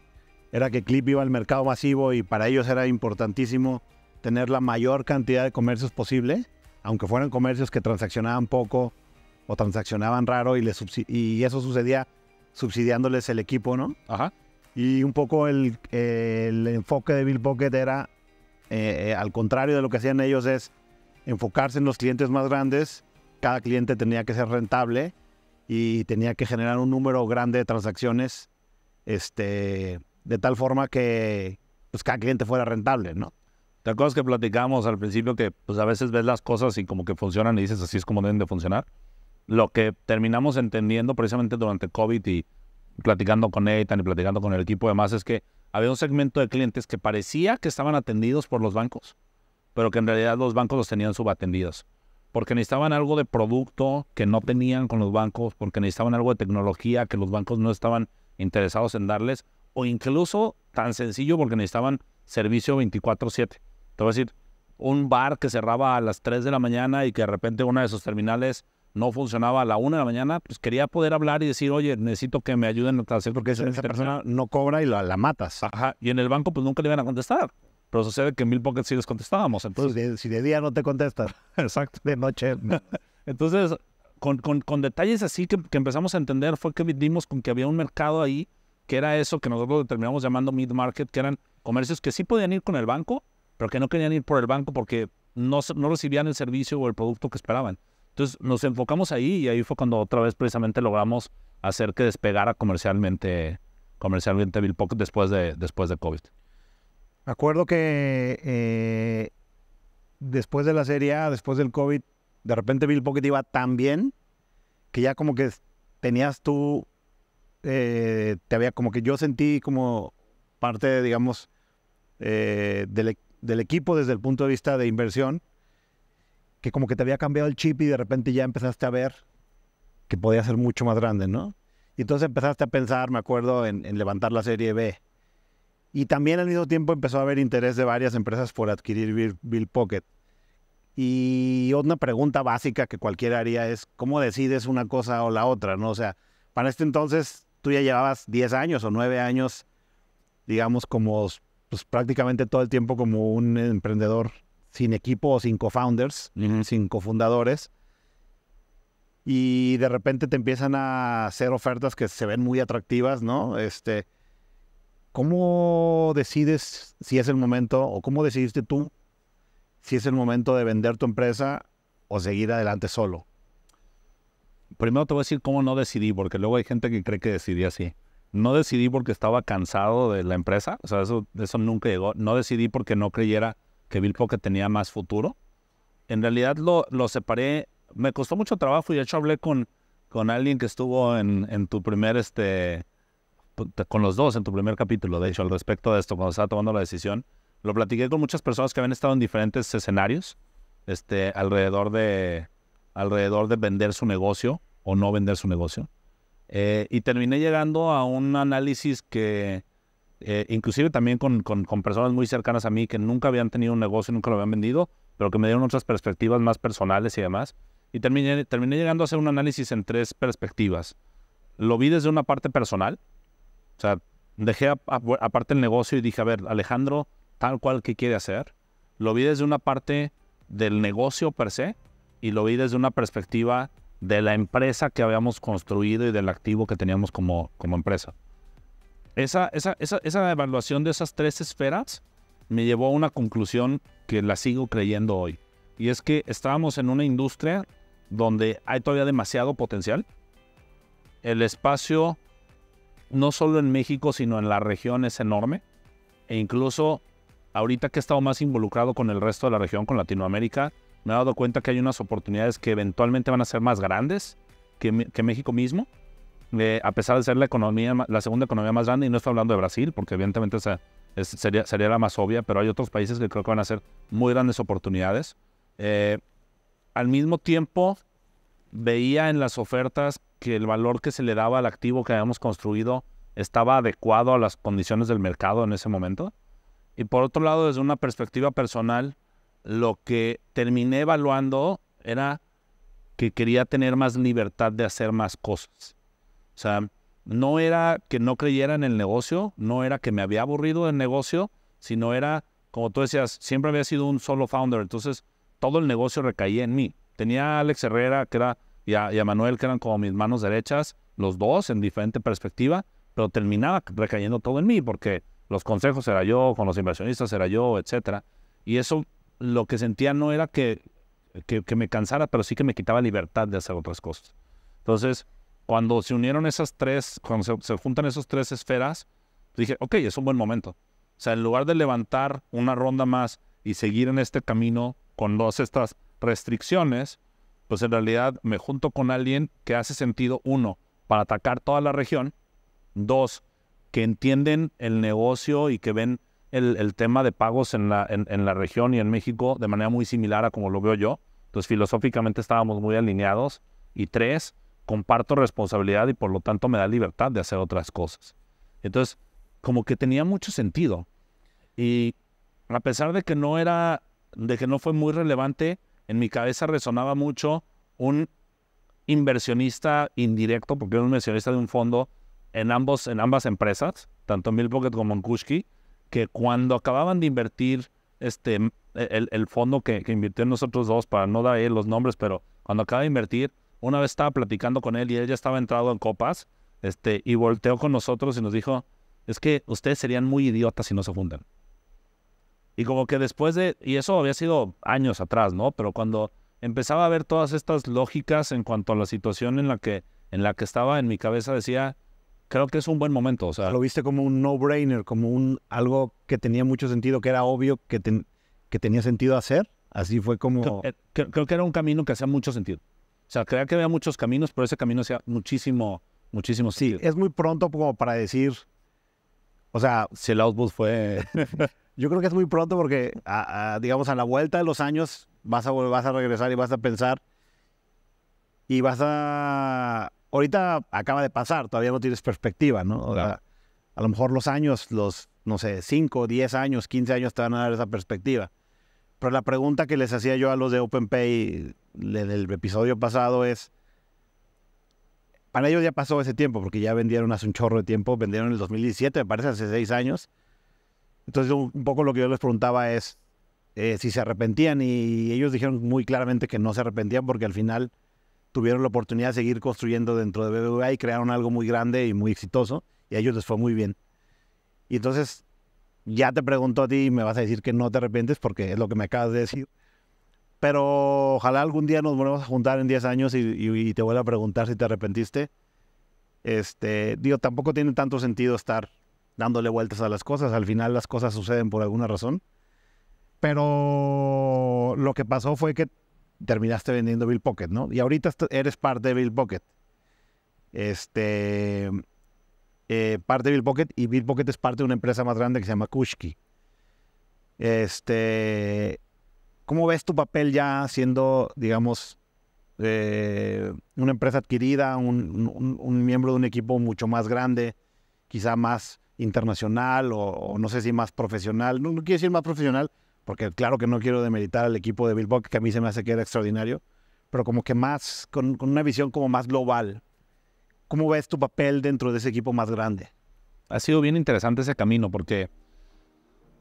era que Clip iba al mercado masivo y para ellos era importantísimo tener la mayor cantidad de comercios posible, aunque fueran comercios que transaccionaban poco o transaccionaban raro y, y eso sucedía subsidiándoles el equipo, ¿no? Ajá. Y un poco el, enfoque de Bill Pocket era, eh, eh, al contrario de lo que hacían ellos, es enfocarse en los clientes más grandes. Cada cliente tenía que ser rentable y tenía que generar un número grande de transacciones, este, de tal forma que pues, cada cliente fuera rentable, ¿no? ¿Te acuerdas que platicamos al principio que pues a veces ves las cosas y como que funcionan y dices así es como deben de funcionar? lo que terminamos entendiendo precisamente durante COVID y platicando con Ethan y platicando con el equipo y demás es que había un segmento de clientes que parecía que estaban atendidos por los bancos, pero que en realidad los bancos los tenían subatendidos. Porque necesitaban algo de producto que no tenían con los bancos, porque necesitaban algo de tecnología que los bancos no estaban interesados en darles, o incluso tan sencillo porque necesitaban servicio 24/7. Te voy a decir, un bar que cerraba a las 3 de la mañana y que de repente una de sus terminales no funcionaba a la una de la mañana, pues quería poder hablar y decir, oye, necesito que me ayuden a hacer porque esa, persona no cobra y la, la, matas. Ajá, y en el banco pues nunca le iban a contestar. Pero sucede que en Mil Pockets sí les contestábamos. Entonces, si de día no te contestas. Exacto. De noche. entonces, con, con, con, detalles así que, empezamos a entender fue que vivimos con que había un mercado ahí, que era eso que nosotros terminamos llamando mid-market, que eran comercios que sí podían ir con el banco, pero que no querían ir por el banco porque no, no recibían el servicio o el producto que esperaban. Entonces nos enfocamos ahí y ahí fue cuando otra vez precisamente logramos hacer que despegara comercialmente, comercialmente Bill Pocket después de, después de COVID. acuerdo que eh, después de la Serie A, después del COVID, de repente Bill Pocket iba tan bien que ya como que tenías tú, eh, te había como que yo sentí como parte, digamos, eh, del equipo desde el punto de vista de inversión, que como que te había cambiado el chip y de repente ya empezaste a ver que podía ser mucho más grande, ¿no? Y entonces empezaste a pensar, me acuerdo, en, levantar la serie B. Y también al mismo tiempo empezó a haber interés de varias empresas por adquirir Bill, Pocket. Y una pregunta básica que cualquiera haría es, ¿cómo decides una cosa o la otra? ¿no? O sea, para este entonces tú ya llevabas 10 años o 9 años, digamos, como pues, prácticamente todo el tiempo como un emprendedor sin equipo o sin co-founders, sin co sin cofundadores. Y de repente te empiezan a hacer ofertas que se ven muy atractivas, ¿no? Este, ¿Cómo decides si es el momento o cómo decidiste tú si es el momento de vender tu empresa o seguir adelante solo? Primero te voy a decir cómo no decidí, porque luego hay gente que cree que decidí así. No decidí porque estaba cansado de la empresa, o sea, eso nunca llegó. No decidí porque no creyera que Bill Pocket tenía más futuro. En realidad lo, lo separé, me costó mucho trabajo y de hecho hablé con, con alguien que estuvo en, en tu primer, este, con los dos en tu primer capítulo, de hecho, al respecto de esto, cuando estaba tomando la decisión. Lo platiqué con muchas personas que habían estado en diferentes escenarios este, alrededor, de, alrededor de vender su negocio o no vender su negocio. Eh, y terminé llegando a un análisis que, eh, inclusive también con, personas muy cercanas a mí que nunca habían tenido un negocio, nunca lo habían vendido, pero que me dieron otras perspectivas más personales y demás. Y terminé, terminé llegando a hacer un análisis en tres perspectivas. Lo vi desde una parte personal, o sea, dejé aparte el negocio y dije, a ver, Alejandro, tal cual ¿qué quiere hacer, lo vi desde una parte del negocio per se y lo vi desde una perspectiva de la empresa que habíamos construido y del activo que teníamos como, como empresa. Esa, esa, evaluación de esas tres esferas me llevó a una conclusión que la sigo creyendo hoy. Y es que estábamos en una industria donde hay todavía demasiado potencial. El espacio, no solo en México, sino en la región es enorme. E incluso ahorita que he estado más involucrado con el resto de la región, con Latinoamérica, me he dado cuenta que hay unas oportunidades que eventualmente van a ser más grandes que, que México mismo a pesar de ser la economía, la segunda economía más grande, y no estoy hablando de Brasil, porque evidentemente sería, la más obvia, pero hay otros países que creo que van a ser muy grandes oportunidades. Eh, al mismo tiempo, veía en las ofertas que el valor que se le daba al activo que habíamos construido estaba adecuado a las condiciones del mercado en ese momento. Y por otro lado, desde una perspectiva personal, lo que terminé evaluando era que quería tener más libertad de hacer más cosas. O sea, no era que no creyera en el negocio, no era que me había aburrido del negocio, sino era, como tú decías, siempre había sido un solo founder, entonces todo el negocio recaía en mí. Tenía a Alex Herrera que era, y, a, Manuel, que eran como mis manos derechas, los dos en diferente perspectiva, pero terminaba recayendo todo en mí, porque los consejos era yo, con los inversionistas era yo, etcétera. Y eso lo que sentía no era que, que, que me cansara, pero sí que me quitaba libertad de hacer otras cosas. Entonces, cuando se unieron esas tres, cuando se, juntan esas tres esferas, dije, ok, es un buen momento. O sea, en lugar de levantar una ronda más y seguir en este camino con todas estas restricciones, pues en realidad me junto con alguien que hace sentido, uno, para atacar toda la región, dos, que entienden el negocio y que ven el, tema de pagos en la, en la región y en México de manera muy similar a como lo veo yo. Entonces, filosóficamente estábamos muy alineados. Y tres, comparto responsabilidad y por lo tanto me da libertad de hacer otras cosas. Entonces, como que tenía mucho sentido. Y a pesar de que no era, de que no fue muy relevante, en mi cabeza resonaba mucho un inversionista indirecto, porque era un inversionista de un fondo en, ambos, en ambas empresas, tanto en como en Kushki, que cuando acababan de invertir este, el, fondo que, que, nosotros dos, para no dar los nombres, pero cuando acaba de invertir, una vez estaba platicando con él y él ya estaba entrado en copas, este, y volteó con nosotros y nos dijo, es que ustedes serían muy idiotas si no se funden. Y como que después de, y eso había sido años atrás, ¿no? Pero cuando empezaba a ver todas estas lógicas en cuanto a la situación en la que, en la que estaba en mi cabeza, decía, creo que es un buen momento. O sea, lo viste como un no-brainer, como un algo que tenía mucho sentido, que era obvio que, que tenía sentido hacer. Así fue como... Eh, creo, que era un camino que hacía mucho sentido. O sea, creer que había muchos caminos, pero ese camino sea muchísimo, muchísimo. Sí, es muy pronto como para decir, o sea... Si el output fue... yo creo que es muy pronto porque, digamos, a la vuelta de los años vas a, vas a regresar y vas a pensar y vas a... Ahorita acaba de pasar, todavía no tienes perspectiva, ¿no? a lo mejor los años, los, no sé, 5, 10 años, 15 años te van a dar esa perspectiva. Pero la pregunta que les hacía yo a los de OpenPay en el episodio pasado es, para ellos ya pasó ese tiempo, porque ya vendieron hace un chorro de tiempo, vendieron en el 2017, me parece, hace seis años. Entonces un poco lo que yo les preguntaba es eh, si se arrepentían y ellos dijeron muy claramente que no se arrepentían porque al final tuvieron la oportunidad de seguir construyendo dentro de BBVA y crearon algo muy grande y muy exitoso y a ellos les fue muy bien. Y entonces ya te pregunto a ti y me vas a decir que no te arrepientes porque es lo que me acabas de decir. Pero ojalá algún día nos volvamos a juntar en 10 años y, te vuelva a preguntar si te arrepentiste. Este, digo, tampoco tiene tanto sentido estar dándole vueltas a las cosas. Al final las cosas suceden por alguna razón. Pero lo que pasó fue que terminaste vendiendo Bill Pocket, ¿no? Y ahorita eres parte de Bill Pocket. Este, eh, parte de Pocket y Pocket es parte de una empresa más grande que se llama Kushki. Este, ¿Cómo ves tu papel ya siendo, digamos, eh, una empresa adquirida, un, miembro de un equipo mucho más grande, quizá más internacional o, no sé si más profesional? No, quiero decir más profesional, porque claro que no quiero demeritar al equipo de Pocket que a mí se me hace que era extraordinario, pero como que más, con, con una visión como más global, ¿Cómo ves tu papel dentro de ese equipo más grande? Ha sido bien interesante ese camino porque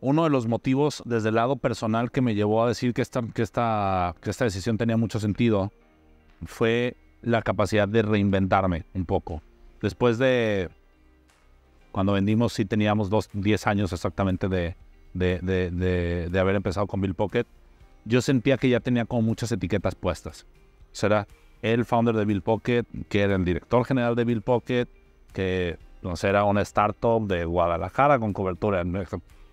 uno de los motivos desde el lado personal que me llevó a decir que esta, que esta, que esta decisión tenía mucho sentido fue la capacidad de reinventarme un poco. Después de cuando vendimos, sí teníamos 10 años exactamente de, de, de, haber empezado con Bill Pocket, yo sentía que ya tenía como muchas etiquetas puestas. será el founder de Bill Pocket, que era el director general de Bill Pocket, que entonces era una startup de Guadalajara con cobertura en,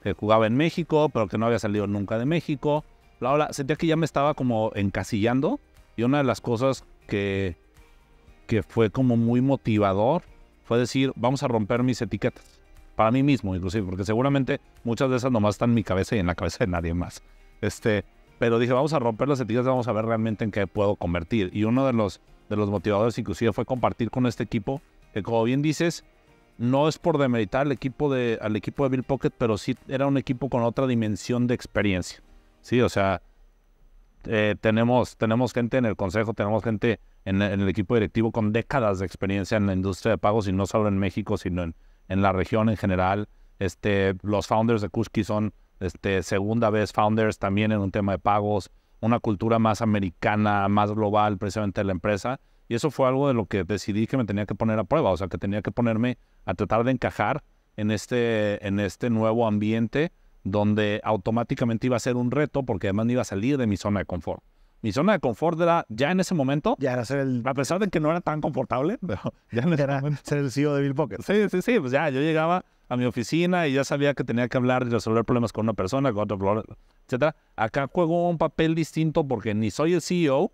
que jugaba en México, pero que no había salido nunca de México. La Sentía que ya me estaba como encasillando y una de las cosas que, que fue como muy motivador fue decir, vamos a romper mis etiquetas. Para mí mismo, inclusive, porque seguramente muchas de esas nomás están en mi cabeza y en la cabeza de nadie más. Este, pero dije, vamos a romper las etiquetas, vamos a ver realmente en qué puedo convertir. Y uno de los, de los motivadores inclusive fue compartir con este equipo, que como bien dices, no es por demeritar al equipo de, al equipo de Bill Pocket, pero sí era un equipo con otra dimensión de experiencia. Sí, o sea, eh, tenemos, tenemos gente en el consejo, tenemos gente en, el equipo directivo con décadas de experiencia en la industria de pagos y no solo en México, sino en, en la región en general. Este, los founders de Kushki son este, segunda vez Founders también en un tema de pagos, una cultura más americana, más global precisamente de la empresa. Y eso fue algo de lo que decidí que me tenía que poner a prueba, o sea, que tenía que ponerme a tratar de encajar en este, en este nuevo ambiente donde automáticamente iba a ser un reto porque además iba a salir de mi zona de confort. Mi zona de confort era ya en ese momento. Ya era ser A pesar de que no era tan confortable, pero ya era ser el CEO de Bill Pocket. Sí, sí, sí. Pues ya yo llegaba a mi oficina y ya sabía que tenía que hablar y resolver problemas con una persona, con otro, etc. Acá juego un papel distinto porque ni soy el CEO,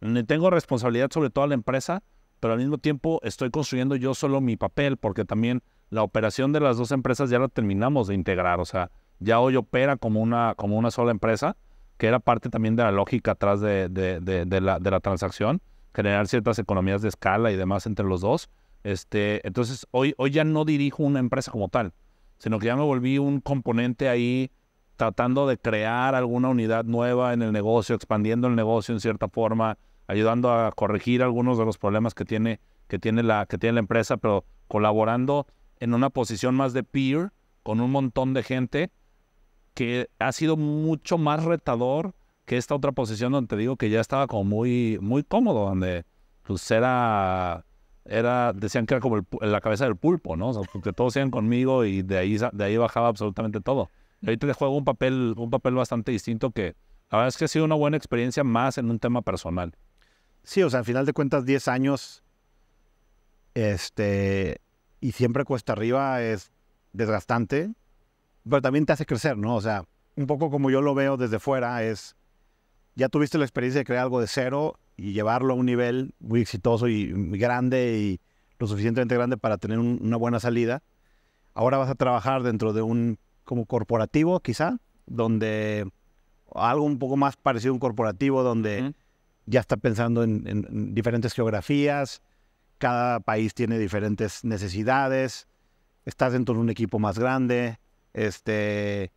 ni tengo responsabilidad sobre toda la empresa, pero al mismo tiempo estoy construyendo yo solo mi papel porque también la operación de las dos empresas ya la terminamos de integrar, o sea, ya hoy opera como una, como una sola empresa, que era parte también de la lógica atrás de, la transacción, generar ciertas economías de escala y demás entre los dos este, entonces, hoy, hoy ya no dirijo una empresa como tal, sino que ya me volví un componente ahí tratando de crear alguna unidad nueva en el negocio, expandiendo el negocio en cierta forma, ayudando a corregir algunos de los problemas que tiene, que tiene, la, que tiene la empresa, pero colaborando en una posición más de peer con un montón de gente que ha sido mucho más retador que esta otra posición donde te digo que ya estaba como muy, muy cómodo, donde pues era era, decían que era como la cabeza del pulpo, ¿no? O sea, todos iban conmigo y de ahí, de ahí bajaba absolutamente todo. Y ahorita te juego un papel, un papel bastante distinto que la verdad es que ha sido una buena experiencia más en un tema personal. Sí, o sea, al final de cuentas, 10 años, este, y siempre cuesta arriba es desgastante, pero también te hace crecer, ¿no? O sea, un poco como yo lo veo desde fuera, es, ya tuviste la experiencia de crear algo de cero y llevarlo a un nivel muy exitoso y grande y lo suficientemente grande para tener una buena salida. Ahora vas a trabajar dentro de un como corporativo, quizá, donde algo un poco más parecido a un corporativo, donde ya está pensando en, diferentes geografías, cada país tiene diferentes necesidades, estás dentro de un equipo más grande, este...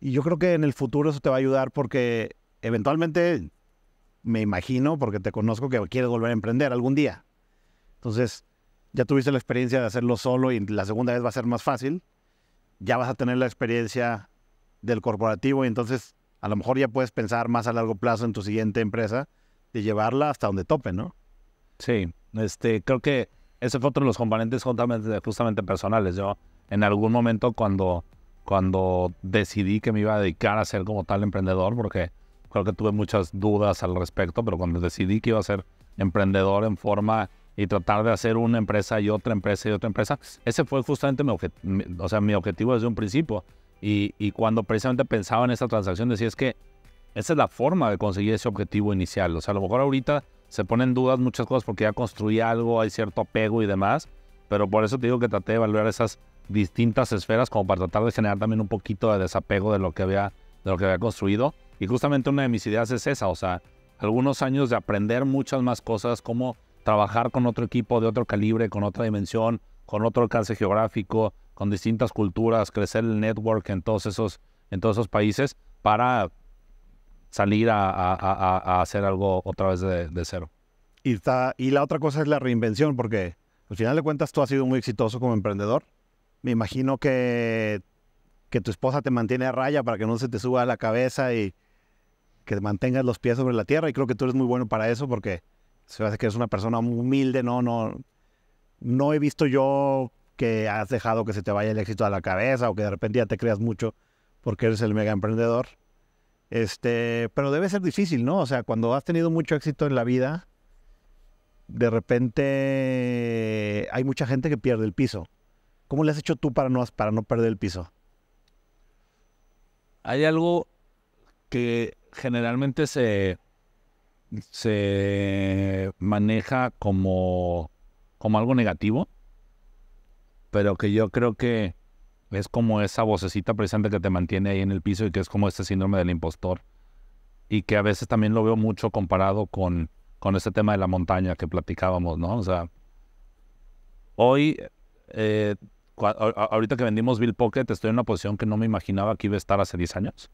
Y yo creo que en el futuro eso te va a ayudar porque eventualmente me imagino, porque te conozco, que quieres volver a emprender algún día. Entonces, ya tuviste la experiencia de hacerlo solo y la segunda vez va a ser más fácil. Ya vas a tener la experiencia del corporativo y entonces a lo mejor ya puedes pensar más a largo plazo en tu siguiente empresa de llevarla hasta donde tope, ¿no? Sí, este, creo que ese fue otro de los componentes justamente, justamente personales. Yo en algún momento cuando, cuando decidí que me iba a dedicar a ser como tal emprendedor, porque creo que tuve muchas dudas al respecto, pero cuando decidí que iba a ser emprendedor en forma y tratar de hacer una empresa y otra empresa y otra empresa, ese fue justamente mi, o sea, mi objetivo desde un principio. Y, y, cuando precisamente pensaba en esta transacción, decía es que esa es la forma de conseguir ese objetivo inicial. O sea, a lo mejor ahorita se ponen dudas muchas cosas porque ya construí algo, hay cierto apego y demás, pero por eso te digo que traté de evaluar esas distintas esferas como para tratar de generar también un poquito de desapego de lo que había, de lo que había construido y justamente una de mis ideas es esa, o sea, algunos años de aprender muchas más cosas, como trabajar con otro equipo de otro calibre, con otra dimensión, con otro alcance geográfico, con distintas culturas, crecer el network en todos esos, en todos países para salir a, hacer algo otra vez de, cero. Y, está, y la otra cosa es la reinvención, porque al final de cuentas tú has sido muy exitoso como emprendedor. Me imagino que, que tu esposa te mantiene a raya para que no se te suba a la cabeza y, que mantengas los pies sobre la tierra y creo que tú eres muy bueno para eso porque se hace que eres una persona humilde, no, no, no he visto yo que has dejado que se te vaya el éxito a la cabeza o que de repente ya te creas mucho porque eres el mega emprendedor. Este, pero debe ser difícil, ¿no? O sea, cuando has tenido mucho éxito en la vida, de repente hay mucha gente que pierde el piso. ¿Cómo le has hecho tú para no, para no perder el piso? Hay algo que generalmente se, se maneja como, como algo negativo, pero que yo creo que es como esa vocecita presente que te mantiene ahí en el piso y que es como este síndrome del impostor. Y que a veces también lo veo mucho comparado con, con este tema de la montaña que platicábamos, ¿no? O sea, hoy, eh, ahorita que vendimos Bill Pocket, estoy en una posición que no me imaginaba que iba a estar hace 10 años.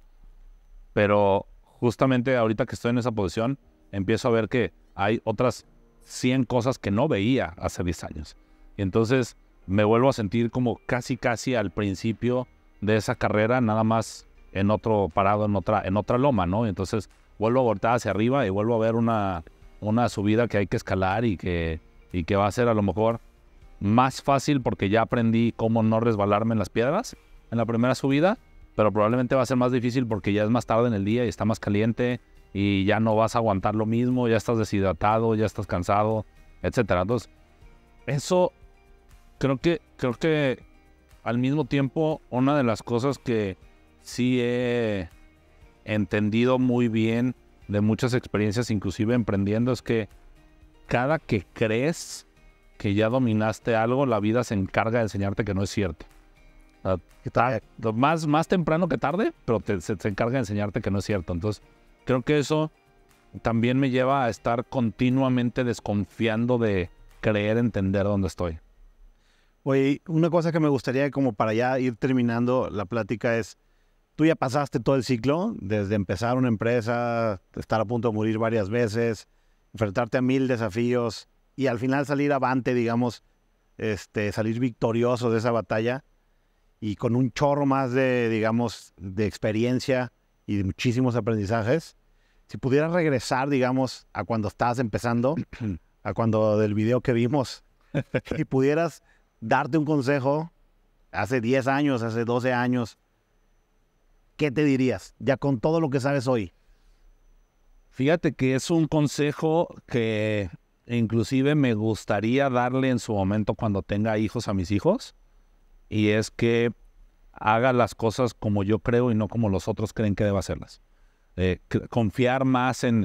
Pero justamente ahorita que estoy en esa posición, empiezo a ver que hay otras 100 cosas que no veía hace 10 años. Y entonces me vuelvo a sentir como casi, casi al principio de esa carrera, nada más en otro parado, en otra, en otra loma, ¿no? entonces vuelvo a voltear hacia arriba y vuelvo a ver una, una subida que hay que escalar y que, y que va a ser a lo mejor más fácil porque ya aprendí cómo no resbalarme en las piedras en la primera subida pero probablemente va a ser más difícil porque ya es más tarde en el día y está más caliente y ya no vas a aguantar lo mismo, ya estás deshidratado, ya estás cansado, etcétera. Entonces, eso creo que creo que al mismo tiempo una de las cosas que sí he entendido muy bien de muchas experiencias, inclusive emprendiendo, es que cada que crees que ya dominaste algo, la vida se encarga de enseñarte que no es cierto. Ah, ah, más, más temprano que tarde, pero te, se, encarga de enseñarte que no es cierto. Entonces, creo que eso también me lleva a estar continuamente desconfiando de creer entender dónde estoy. Oye, una cosa que me gustaría como para ya ir terminando la plática es, tú ya pasaste todo el ciclo, desde empezar una empresa, estar a punto de morir varias veces, enfrentarte a mil desafíos y al final salir avante, digamos, este, salir victorioso de esa batalla y con un chorro más de, digamos, de experiencia y de muchísimos aprendizajes, si pudieras regresar, digamos, a cuando estás empezando, a cuando del video que vimos, y pudieras darte un consejo hace 10 años, hace 12 años, ¿qué te dirías ya con todo lo que sabes hoy? Fíjate que es un consejo que inclusive me gustaría darle en su momento cuando tenga hijos a mis hijos, y es que haga las cosas como yo creo y no como los otros creen que deba hacerlas. Eh, confiar más en,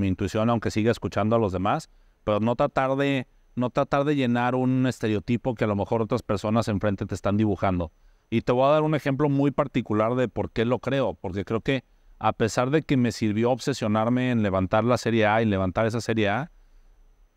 mi intuición, aunque siga escuchando a los demás, pero no tratar de, no tratar de llenar un estereotipo que a lo mejor otras personas enfrente te están dibujando. Y te voy a dar un ejemplo muy particular de por qué lo creo, porque creo que a pesar de que me sirvió obsesionarme en levantar la Serie A y levantar esa Serie A,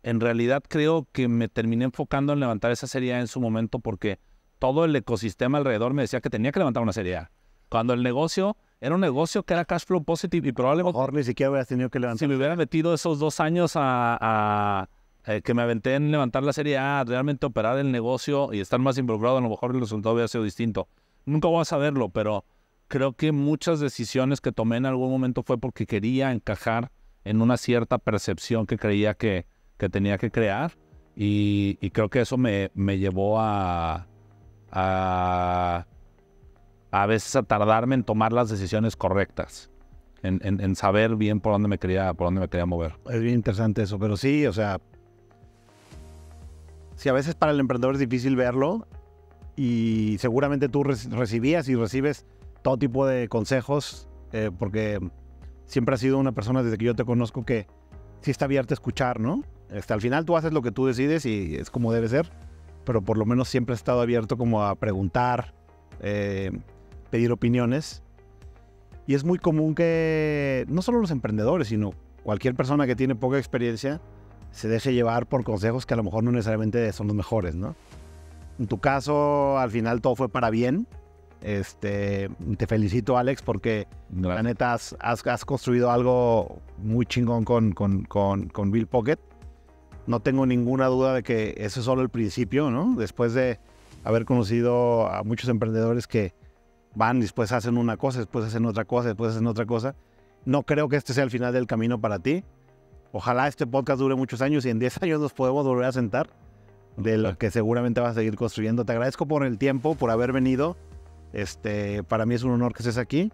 en realidad creo que me terminé enfocando en levantar esa serie A en su momento porque todo el ecosistema alrededor me decía que tenía que levantar una serie A. Cuando el negocio era un negocio que era cash flow positive y probablemente... Mejor ni siquiera hubiera tenido que levantar. Si me hubiera metido esos dos años a, eh, que me aventé en levantar la serie A, realmente operar el negocio y estar más involucrado, a lo mejor el resultado hubiera sido distinto. Nunca voy a saberlo, pero creo que muchas decisiones que tomé en algún momento fue porque quería encajar en una cierta percepción que creía que, que tenía que crear y, creo que eso me, me llevó a, a, veces a tardarme en tomar las decisiones correctas. En, saber bien por dónde me quería, por dónde me quería mover. Es bien interesante eso, pero sí, o sea, si a veces para el emprendedor es difícil verlo y seguramente tú recibías y recibes todo tipo de consejos, eh, porque siempre has sido una persona desde que yo te conozco que sí está abierta a escuchar, ¿no? Hasta este, al final tú haces lo que tú decides y es como debe ser, pero por lo menos siempre he estado abierto como a preguntar, eh, pedir opiniones. Y es muy común que no solo los emprendedores, sino cualquier persona que tiene poca experiencia se deje llevar por consejos que a lo mejor no necesariamente son los mejores, ¿no? En tu caso, al final todo fue para bien. Este, te felicito, Alex, porque la neta has, construido algo muy chingón con, con Bill Pocket no tengo ninguna duda de que ese es solo el principio, ¿no? Después de haber conocido a muchos emprendedores que van, después hacen una cosa, después hacen otra cosa, después hacen otra cosa. No creo que este sea el final del camino para ti. Ojalá este podcast dure muchos años y en 10 años nos podemos volver a sentar de lo que seguramente vas a seguir construyendo. Te agradezco por el tiempo, por haber venido. Este, para mí es un honor que estés aquí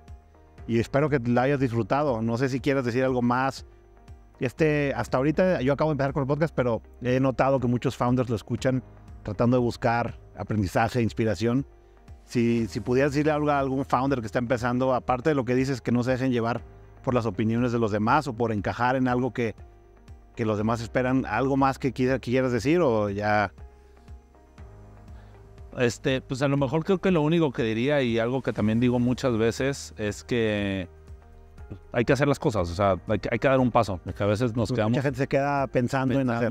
y espero que la hayas disfrutado. No sé si quieras decir algo más este, hasta ahorita yo acabo de empezar con el podcast, pero he notado que muchos founders lo escuchan tratando de buscar aprendizaje, inspiración. Si, si pudieras decirle algo a algún founder que está empezando, aparte de lo que dices, que no se dejen llevar por las opiniones de los demás o por encajar en algo que, que los demás esperan, algo más que quieras decir o ya... Este, pues a lo mejor creo que lo único que diría y algo que también digo muchas veces es que hay que hacer las cosas, o sea, hay que, dar un paso, que a veces nos Mucha quedamos... Mucha gente se queda pensando, en hacer.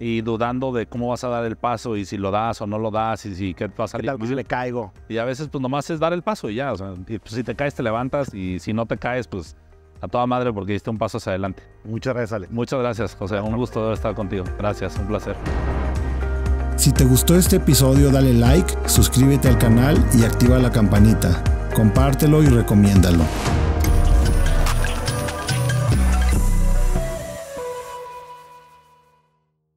Y dudando de cómo vas a dar el paso y si lo das o no lo das y si qué pasa. le caigo? Y a veces pues nomás es dar el paso y ya, o sea, pues, si te caes te levantas y si no te caes pues a toda madre porque diste un paso hacia adelante. Muchas gracias, Ale. Muchas gracias, José. Un gusto estar contigo. Gracias, un placer. Si te gustó este episodio, dale like, suscríbete al canal y activa la campanita. Compártelo y recomiéndalo.